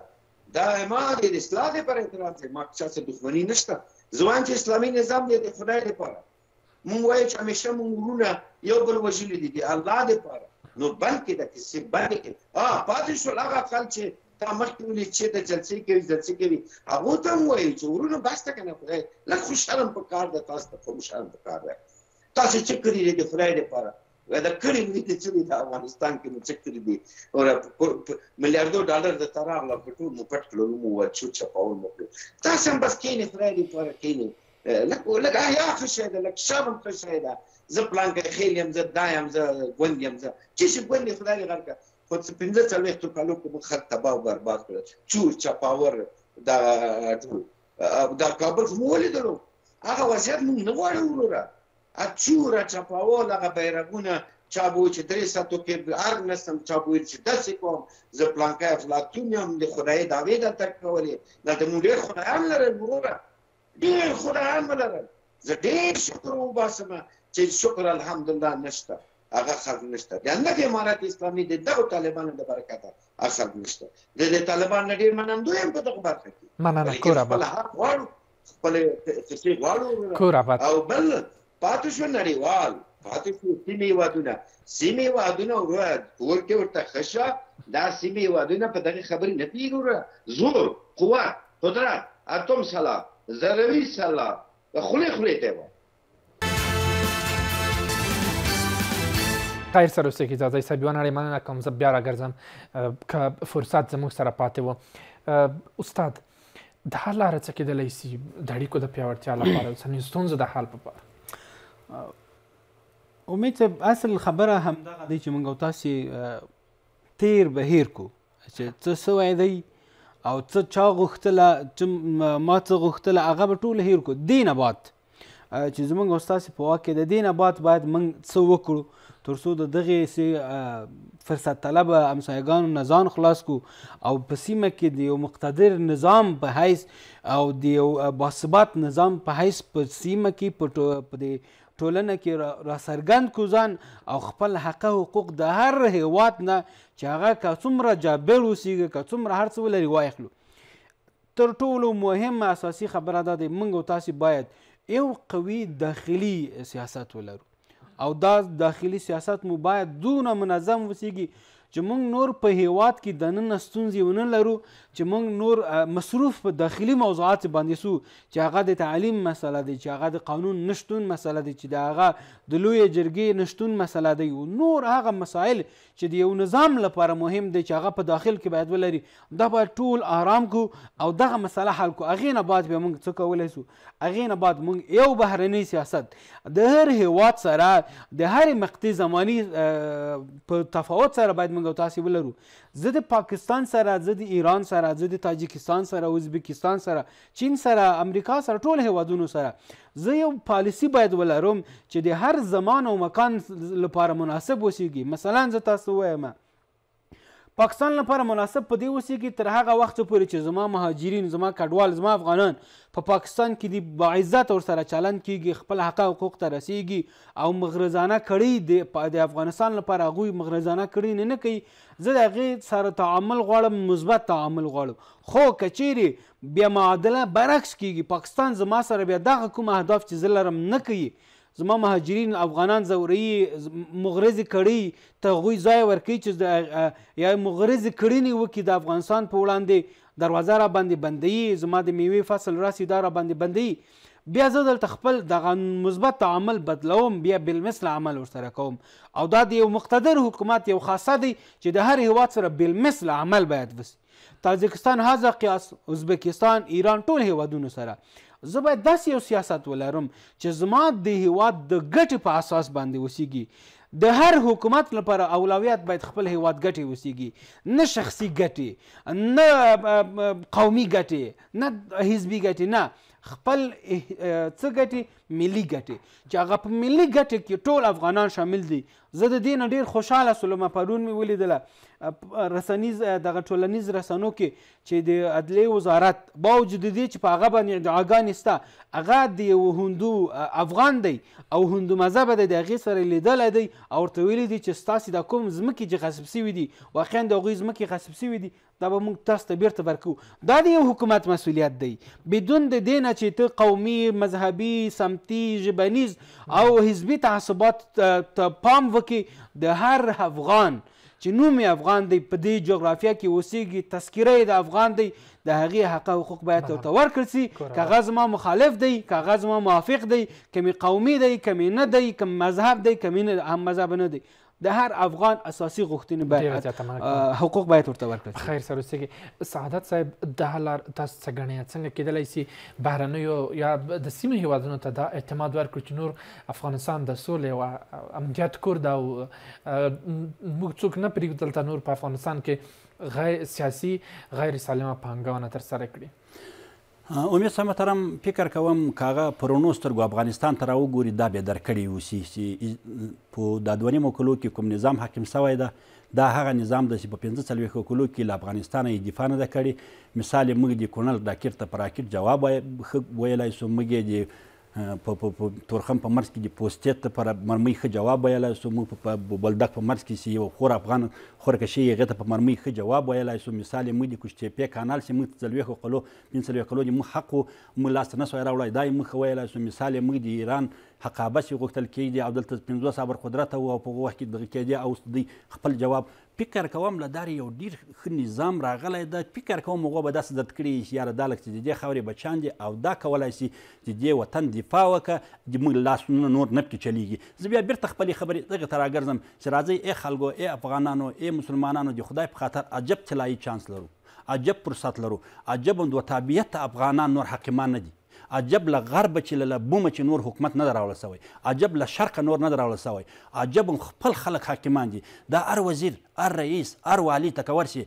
Speaker 4: դա ما د اصلاح لپاره اعتراض ما چې دښمنی نشته ځوان چې اسلامي نظام دی د خدای لپاره مونږ وایو چې همیشه مونږ ورونه یو بل وژلي دي د الله لپاره نو بلکې دا کیسه بلکې آ پاتې شو هغه خلک چې تا مخکې ولې چې د جلسې کوي جلسې کوي هغه ته وایي چې ورونه بس ته کنه خدای لږ خوشاله په کار ده تاسو ته خوشاله په کار ده تاسو چې کړی دې خدای دې پاره دا کړی دې چې د افغانستان کې مو چې کړی دې او میلیارډو ډالر د تراغ لا پټو مو پټ کړو مو وچو چپاو مو تاسو هم بس کینې خدای دې پاره کینې لکه لکه یا خوشاله لکه شابم خوشاله زه پلان کې خېل يم زه دایم زه ګوند يم زه چې څه ګوند خدای غرکه خو څه پنځه څلوېښتو کالو کې موږ خلک تباه او برباد کړل چور چپاور دا دا کابل خو مو ولیدلو هغه وضعیت موږ نه غواړو وروره ا چور چپاول هغه بیرغونه چا به چې درې ساتو کې هر نسم چا به چې داسې کوم زه پلانکای افلاطون یم د خدای دعوې درته کولې دلته موږ ډېر خدایان لرل وروره ډېر خدایان لرل زه ډېر شکر وباسمه چې شکر الحمدلله نشته هغه خلک نشته د هغه امارات اسلامي د دغه طالبانو د برکته هغه خلک نشته د د طالبانو ډیر منندوی هم په دغه برخه کې مننه کور اباد خپل قصې غواړو کور اباد او بل پاتې شو نړیوال پاتې شو سیمې وادونه سیمې وادونه ور کې ورته خشه دا سیمې وادونه په دغه خبرې نه پیګوره زور قوت قدرت اتم سلا زروي سلا خله خله ته
Speaker 1: خیر سره اوسئ کې ځاځی صاحب یوه نړۍ مننه کوم زه بیا راګرځم که فرصت زموږ سره پاتې و استاد دا لاره څه کېدلی سي د اړیکو د پیاوړتیا لپاره اوسنیو ستونزو د حل په پاره امید صاحب اصل خبره
Speaker 2: همدغه دی چې موږ او تاسې تیر بهیر کو چې څه سوی دی او څه چا غوښتله چې ما څه غوښتله هغه به ټول هیر کو دې نه بعد چې زموږ او ستاسې په واک کې د دې نه بعد باید موږ څه وکړو ترڅو د دغه سي فرصت طلب امسایګانو نه ځان خلاص کو او په سیمه کې د یو مقتدر نظام په حیث او د یو باثبات نظام په حیث په سیمه کې په ټولنه کې را سرګند کو ځان او خپل حق حقوق د هر هیواد نه چې هغه که څومره جابر اوسیږي که څومره هر څه ولري واخلو تر ټولو مهمه اساسي خبره ده د منګ او تاسو باید یو قوي داخلي سیاست ولرو او دا داخلي سیاست مو باید دونه منظم وسیږي چې موږ نور په هیواد کې د نن ستونزې ونه لرو چې موږ نور مصروف په داخلي موضوعات باندې سو چې هغه د تعلیم مسله دی چې هغه د قانون نشتون مسله دی چې د هغه د لوی جرګې نشتون مسله دی نور هغه مسایل چې د یو نظام لپاره مهم دی چې هغه په داخل کې باید ولري دا باید ټول آرام کو او دغه مسله حل کو هغې نه بعد بیا موږ څه کولی سو هغې نه بعد موږ یو بهرنی سیاست د هر هیواد سره د هر مقطع زماني په تفاوت سره باید موږ موږ او تاسو ولرو زه د پاکستان سره زه د ایران سره زه د تاجکستان سره ازبکستان سره چین سره امریکا سره ټول هیوادونو سره زه یو پالیسی باید ولرم چې د هر زمان او مکان لپاره مناسب وسیږي مثلا زه تاسو وایم پاکستان لپاره مناسب په دې وسی کې تر هغه وخت پورې چې زما مهاجرین زما کډوال زما افغانان په پا پاکستان کې دی با عزت ور سره چلند کیږي خپل حق او حقوق ته رسیږي او مغرضانه کړي د افغانستان لپاره هغوی مغرضانه کړي نه کوي زه د هغې سره تعامل غواړم مثبت تعامل غواړم خو که چیرې بیا معادله برعکس کیږي پاکستان زما سره بیا دغه کوم اهداف چې زه لرم نه کوي زما مهاجرین افغانان زوري مغرض کړي ته غوي ځای ورکړي چې یا مغرض کړنی وکړي د افغانستان په وړاندې دروازه را باندې بندي زما د میوه فصل راسي دا را باندې بندي بیا زه دلته خپل دغه مثبت تعامل بدلوم بیا بالمثل عمل ورسره کوم او دا د یو مقتدر حکومت یو خاصه دی چې د هر هیواد سره بالمثل عمل باید وسی تاجکستان هاذا قیاس ازبکستان ایران ټول هیوادونو سره زه باید داسې یو سیاست ولرم چې زما د هیواد د ګټې په اساس باندې وسیږي د هر حکومت لپاره اولویت باید خپل هیواد ګټې وسیږي نه شخصي ګټې نه قومي ګټې نه حزبي ګټې نه خپل څه ګټې ملي ګټې چې هغه په ملي ګټې کې ټول افغانان شامل دي زه د دې نه ډېر خوشحاله سلمه پرون مې ولیدله رسنیز دغه ټولنیز رسنو کې چې د عدلیې وزارت باوجود دې چې په هغه باندې ادعاګانې شته هغه د یو هندو افغان دی او هندو مذهبه دی د هغې سره لیدلی دی او ورته ویلی دی چې ستاسې دا کوم ځمکې چې غصب سوي دي واقعا د هغوی ځمکې غصب سوي دي دا به موږ تاسو ته بیرته ورکو دا د یو حکومت مسؤلیت دی بدون د دې نه چې ته قومي مذهبي سمتي ژبنیز او حزبي تعصبات ته پام وکړي د هر افغان چې نوم افغان دی په دې جغرافیه کې اوسېږي تذکیره د افغان دی د هغې حق او حقوق باید ورته ورکړل سي که هغه زما مخالف دی که هغه زما موافق دی که مې قومي دی که مې نه دی که مذهب دی که مې هم مذهب نه دی د
Speaker 1: هر افغان اساسي غوښتنې باید حقوق باید ورته ورکړل خیر سره اوسېږي سعادت صاحب دا لار تاسو څه ګڼئ څنګه کیدلی سي بهرنیو یا د سیمې هیوادونو ته دا اعتماد ورکړو چې نور افغانستان د سولې او امنیت کور ده او موږ څوک نه پرېږدو دلته نور په افغانستان کې غیر سیاسي غیر سالمه پانګونه ترسره کړي
Speaker 3: امید صاحب محترم فکر کوم کاغه پرونو سترګو افغانستان ته راوګوري دا به درکړی وسی چې په د دوه نیمو کلو کې کوم نظام حاکم سوی ده دا هغه نظام د په 15 څلويخو کلو کې له افغانستان یې دفاع نه کړي مثال موږ د کونل ډاکټر ته پراکټ جواب ویلای سو موږ د په په تورخم په مرز کې د پوسټیټ لپاره مرمۍ ښه جواب ویلی سو موږ په بلدک په مرز کې چې یو خور افغان خورکشي هغې ته په مرمۍ ښه جواب ویلی سو مثال یې موږ د کوشتېپې کانال چې موږ څلوېښتو کلو پنځڅلوېښت کلو د موږ حق موږ لاسته نه سوای راوړی دا یې موږ ښه ویلی سو مثال یې موږ د ایران حقابس یې غوښتل کېږدي او دلته پنځوس ابر قدرت او په وخت کې دغه کېدی او دوی خپل جواب فکر کوم له دار یو ډیر ښه نظام راغلی ده فکر کوم هغو به داسې درد کړي چې یاره دا لکه چې د دې خاورې بچان دي او دا کولی سي چې دې وطن دفاع وکړه د موږ لاسونه نور نه پکې چلیږي زه بیا بېرته خپلې خبرې دغې ته راګرځم چې راځئ ای خلکو ای افغانانو ای مسلمانانو د خدای په خاطر عجب طلایي چانس لرو عجب فرصت لرو عجب د طبیعت افغانان نور حقیمان نه دي عجب له غرب چې له بومه چې نور حکومت نه راول سوی عجب له شرق نور نه راول سوی عجب خپل خلک حاکمان دي دا ار وزیر ار رئیس ار والی تکور شي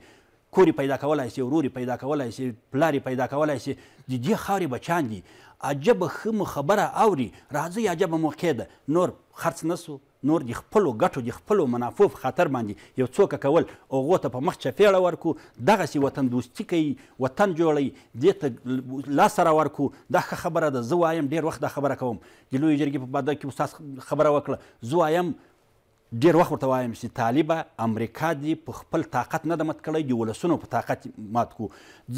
Speaker 3: کوري پیدا کولای شي وروري پیدا کولای شي پلاری پیدا کولای شي د دې خاورې بچان دي عجب خم خبره اوري راځي عجب موقع ده نور خرڅ نسو نور د خپلو ګټو د خپلو منافعو په خاطر باندې یو څوک کول هغو ته په مخ چپیړه ورکو دغسې وطن دوستي کوي وطن جوړوي دې ته لاس راورکو دا ښه خبره ده زه وایم ډېر وخت دا خبره کوم د لویې جرګې په باره کې استاذ خبره وکړه زه وایم ډیر وخت ورته وایم چې طالبه امریکا دې په خپل طاقت نه ده مات کړی د ولسونو په طاقت مات کو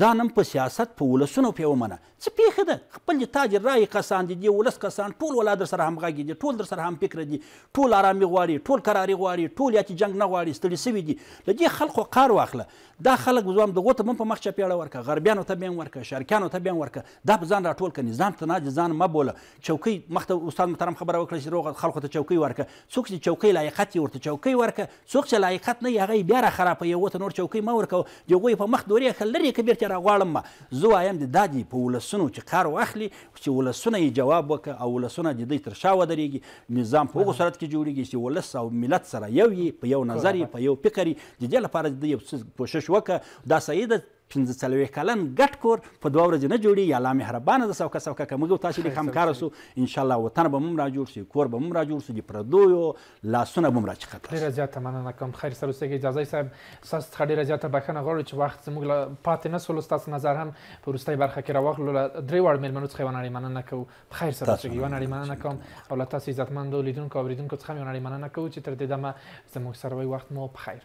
Speaker 3: ځان هم په سیاست په ولسونو پې ومنه څه پېښه ده خپل د تاج رایې کسان دي دې ولس کسان ټول ولا در سره همغږي دي ټول در سره هم فکره دي ټول ارامي غواړي ټول کراري غواړي ټول یا چې جنګ نه غواړي ستړي سوي دي له دې خلکو کار واخله دا خلک زوم دغو ته هم په مخ چپېړه ورکړه غربیانو ته بیا ورکړه شرکیانو ته بیا ورکړه دا په ځان راټول کړه نظام ته نه ځان مه بوله چوکۍ مخته استاد محترم خبره وکړه چې روغ خلکو ته چوکۍ ورکړه څوک چې چوکۍ لایقه لایقت یې ورته چوکۍ ورکړه څوک چې لایقت نه وي هغه یې بیا را خرابوي ورته نور چوکۍ مه ورکوه د هغوی په مخ دورې ښه لرې که بېرته راغواړم ما زه وایم د دا دي په ولسونو چې کار واخلي چې ولسونه یې جواب وکړه او ولسونه د دوی تر شا ودرېږي نظام په هغو صورت کې جوړېږي چې ولس او ملت سره یو یي په یو نظر یې په یو فکر یې د دې لپاره د یو څه کوشش وکړه دا صحیح ده 15 څلوېښت کلن ګډ کور په دوه ورځې نه جوړي یا الله مهربانه ده سوکه سوکه که موږ او تاسو ډېر همکاره سو انشاءالله وطن به هم را جوړ سي کور به هم را جوړ سي د پردیو لاسونه به هم را چخه
Speaker 1: ډېره زیاته مننه کوم خیر سره اوسېږئ اجازه صاحب ستاسو څخه ډېره زیاته بښنه غواړو چې وخت زموږ له پاتې نه سولو ستاسو نظر هم په وروستۍ برخه کې راواخلو له درې واړو مېلمنو څخه یوه نړۍ مننه کوو په خیر سره اوسېږئ یوه نړۍ مننه کوم او له تاسو عزتمندو لیدونکو او اورېدونکو څخه هم یوه نړۍ مننه کوو چې تر دې دمه زموږ سره وی وخت مو په خیر